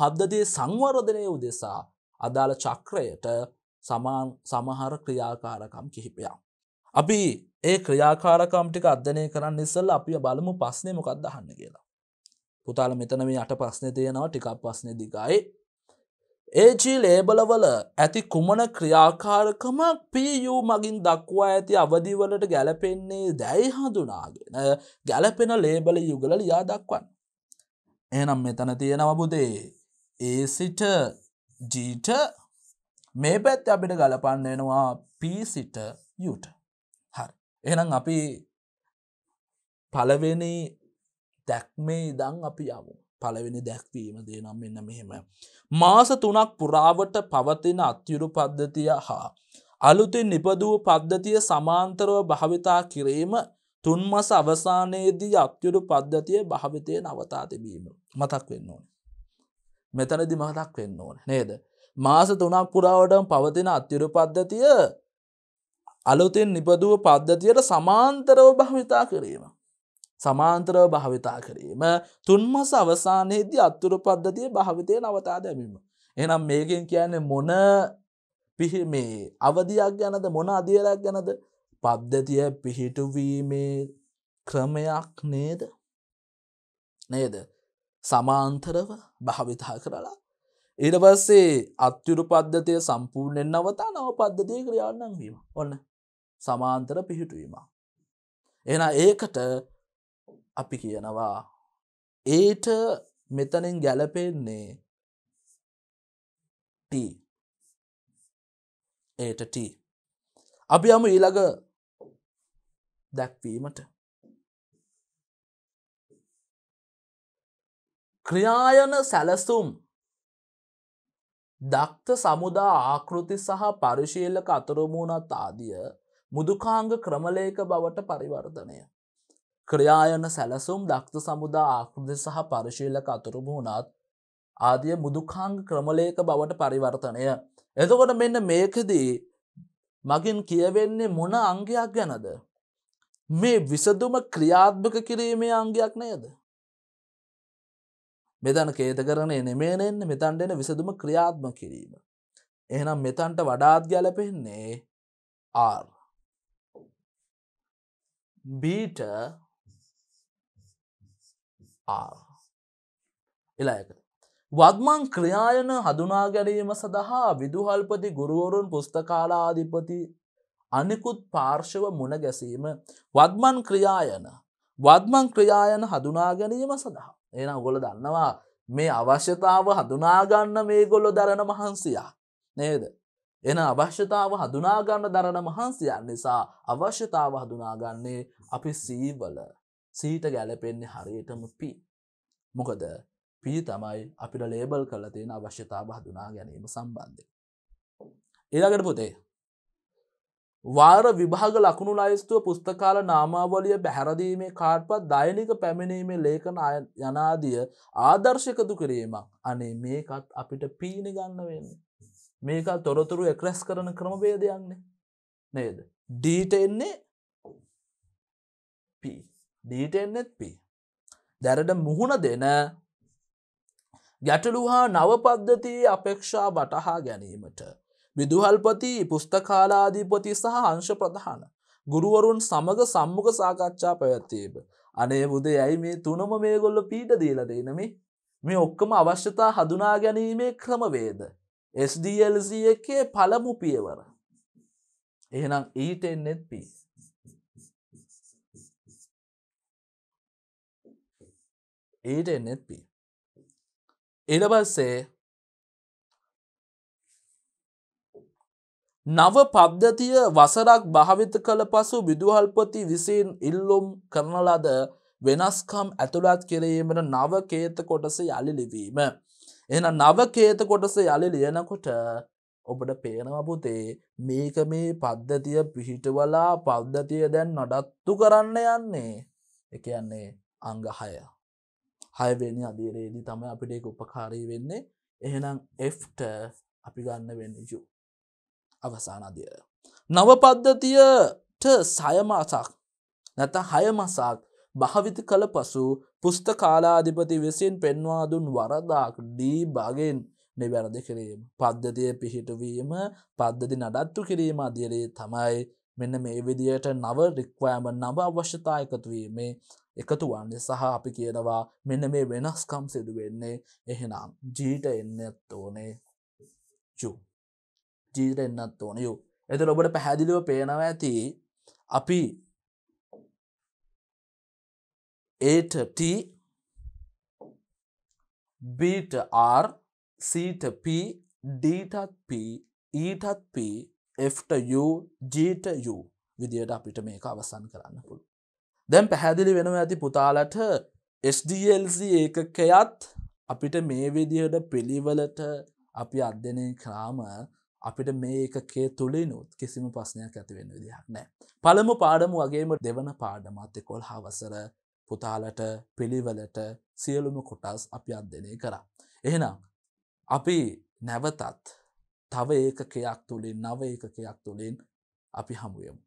A: පද්ධතියේ සංවර්ධනය උදෙසා අදාළ චක්‍රයට සමාන් සමහර ක්‍රියාකාරකම් කිහිපයක්. අපි ඒ ක්‍රියාකාරකම් ටික අධ්‍යයනය කරන්න ඉස්සෙල්ලා අපි බලමු ප්‍රශ්නේ මොකක්ද අහන්න කියලා. පුතාල මෙතන මේ අට ප්‍රශ්නය තියෙනවා ටිකක් ප්‍රශ්නය දිගයි. ඒජී ලේබලවල ඇති කුමන ක්‍රියාකාරකම පියූ මගින් දක්වා ඇති අවදිවලට ගැලපෙන්නේ දැයි හඳුනාගෙන ගැලපෙන ලේබල යුගල ලියා දක්වන්න. එනම් මෙතන තියෙනවබුදේ ඒ සිට ජීට මේ පැත් අපිට ගලපන්න එනවා පිසිට යුට හරි එනම් අපි පලවෙනි දැක්මේ ඉදං අපි යවු. පළවෙනි දැක්වීම දේනම් මෙන්න මෙහෙම. මාස තුනක් පුරාවට පවතින අත්යුරු පද්ධතිය හා. අලුතින් නිපදූ පද්ධතිය සමාන්තරව භාවිතා කිරීම තුන්මස අවසානයේදී අත්යුරු පද්ධතිය භාවිතය නවතා තිබීම මතක් වෙන්න ඕන. මෙතනදි මතක් වෙන්න ඕන නේද. මාස තුනක් පුරාවටම පවතින අත්යුරු පද්ධතිය අලුතින් නිපදුව පද්ධතියට සමාන්තරව භාවිතා කිරීම. සමාන්තරව භාවිතා කිරීම තුන්මස අවසානයේදී අත්තුරු පද්ධතිය භාවිතය නවතා දැමීම. එනම් මේකෙන් කියන්නේ මොන පිහි මේ අවධයක් ගැනද මොන අධියරයක් ගැනද පද්ධතිය පිහිටුවීමේ ක්‍රමයක් නේද නේද සමාන්තරව භාවිතා කරලා ඉරවස්සේ අත්තුරු පද්ධතිය සම්පූර්ණයෙන් නවතා නව පද්ධතිය ක්‍රියාන්නම් වීම ඔන්න සමාන්තර පිහිටුවීම. එන ඒකට අපි කියනවා ඒට මෙතනින් ගැලපෙන්නේ ඒට ට අපි යම ඊළඟ දැක්වීමට ක්‍රියායන සැලසුම් දක්ත සමුදා ආකෘති සහ පරිශීලක අතුරමුණත් ආදිය මුදුකාංග ක්‍රමලේක බවට පරිවර්ධනය ක්‍රියායන සැලසුම් දක්ත සමුදා ආකෘති සහ පරිශීලක අතුරුබුණත් ආදිය මුදුකාංග ක්‍රමලේක බවට පරිවර්තනය. එතකොට මෙන්න මේකෙදී මගින් කියවෙන්නේ මොන අංගයක් ගැනද. මේ විසදුම ක්‍රියාත්භක කිරීමේ අංගයක් නේද. මෙතන කේත කරනේ නෙමේනෙන් මෙතන්ට එන විසදුම ක්‍රියාත්ම කිරීම. එහනම් මෙතන්ට වඩාත් ගැලපෙන්නේ ආර්. බීට ආ එලා එකට වත්මන් ක්‍රියායන හඳුනා ගැනීම සඳහා විදුහල්පති ගුරුවරුන් පුස්තකාලාධිපති අනෙකුත් පාර්ශව මුණ ගැසීම වත්මන් ක්‍රියායන වත්මන් ක්‍රියායන හඳුනා ගැනීම සඳහා එන ගොල දන්නවා මේ අවශ්‍යතාව හඳුනාගන්න මේ ගොල්ලො දරන මහන්සියා නේද එන අවශ්‍යතාව හඳුනාගන්න දරන මහන්සියන් නිසා අවශ්‍යතාව හඳුනාගන්නේ අපි සීවල සීට ගැලපෙන්නේ හරියටම පි. මොකද පී තමයි අපිට ලේබල් කල තියෙන අවශ්‍යතාව හදුනා ගැනීම සම්බන්ධය. ඒලාකට පොතේ. වාර විභාග ලකුණු ලයිස්තුව පුස්තකාල නාමාවලිය බැහැරදීමේ කාඩ්පත් දෛනික පැමිණීමේ ලේකන යනාදිය ආදර්ශකතු කිරීමක් අනේ මේකත් අපිට පීනි ගන්න වෙන්න. මේකල් තොරතුරු එක්රැස් කරන ක්‍රමබේදයන්නේ නේද. ඩීට එන්නේ පී. දීටෙන්නෙත් පි. දැරට මුහුණ දෙන ගැටලු හා නවපද්ධතියේ අපේක්ෂා වටහා ගැනීමට. විදුහල්පති පුස්තකාලාධීපති සහ අංශ ප්‍රධාන. ගුරුවරුන් සමඟ සම්මුඛ සාකච්ඡා පැවැත්වීම. අනේ බුදේ ඇයි මේ තුනම මේගොල්ල පීට දීල දෙනම මේ ඔක්කම අවශ්‍යතා හඳුනා ගැනීමේ ක්‍රමවේද. SDLC එකේ පළමු පියවර. එහෙනම් ඊට එන්නෙත් පිස්. ඊට එන්නෙත් පී එඩ පස්සේ නව පද්ධතිය වසරක් භාවිත කළ පසු විදුහල්පති විසින් ඉල්ලුම් කරන ලද වෙනස්කම් ඇතුළත් කිරීමට නව කේත කොටස යළි ලිවීම. එන නව කේත කොටස යළි ලියනකොට ඔබට පේනවපුතේ මේක මේ පද්ධතිය පිහිටවලා පද්ධතිය දැන් නඩත්තු කරන්න යන්නේ එක යන්නේ අංගහයා. හයවෙනි අදීරයේදී තම අපිට එක උපකාරී වෙන්නේ එහෙනම් එෆ්ට අපි ගන්න වෙන්නජු අවසාන අදියර. නවපද්ධතියට සයමාසක් නැත හයමසාක් භාවිත කළ පසු පුස්තකාලාධිපති විසින් පෙන්වාදුන් වරදාක් ඩී බාගෙන් නිවැරදි කිරීම. පද්ධතිය පිහිටුවීම පද්ධති නඩත්තු කිරීම අදියරේ තමයි මෙන්න මේ විදියට නව රික්වෑම නව අවශ්‍යතා එකතුවීමේ එකතුවන්නේ සහ අපි කියනවා මෙන්න මේ වෙනස්කම් සිදුවෙන්නේ එහෙනම් ජීට එන්නත් ඕනේ ජූ ජීට එන්නත් ඕන යු එතු ඔබට පැහැදිලිව පේනව ඇති අපි ඒට බීට ආර් සීට පී ඩීටත් පී ඊටත් e පී Fට U ජීට U විදියට අපිට මේක අවසන් කරන්න පුළු. දැම් පැහැදිලි වෙනව ඇති පුතාලට SDLC ඒකකයත් අපිට මේ විදිහට පිළිවලට අපි අධ්‍යනය කරාම අපිට මේ එකකේ තුළිනුත් කිසිම ප්‍රශ්නයක් ඇතිවෙන්න විදිහක් නෑ. පළමු පාඩම වගේම දෙවන පාඩමත් එකොල් හවසර පුතාලට පිළිවලට සියලුම කොටස් අපි අධ්‍යනය කරා. එහෙනම් අපි නැවතත් තව ඒකකයක් තුළින් නව ඒකකයක් තුළින් අපි හමුුවමු.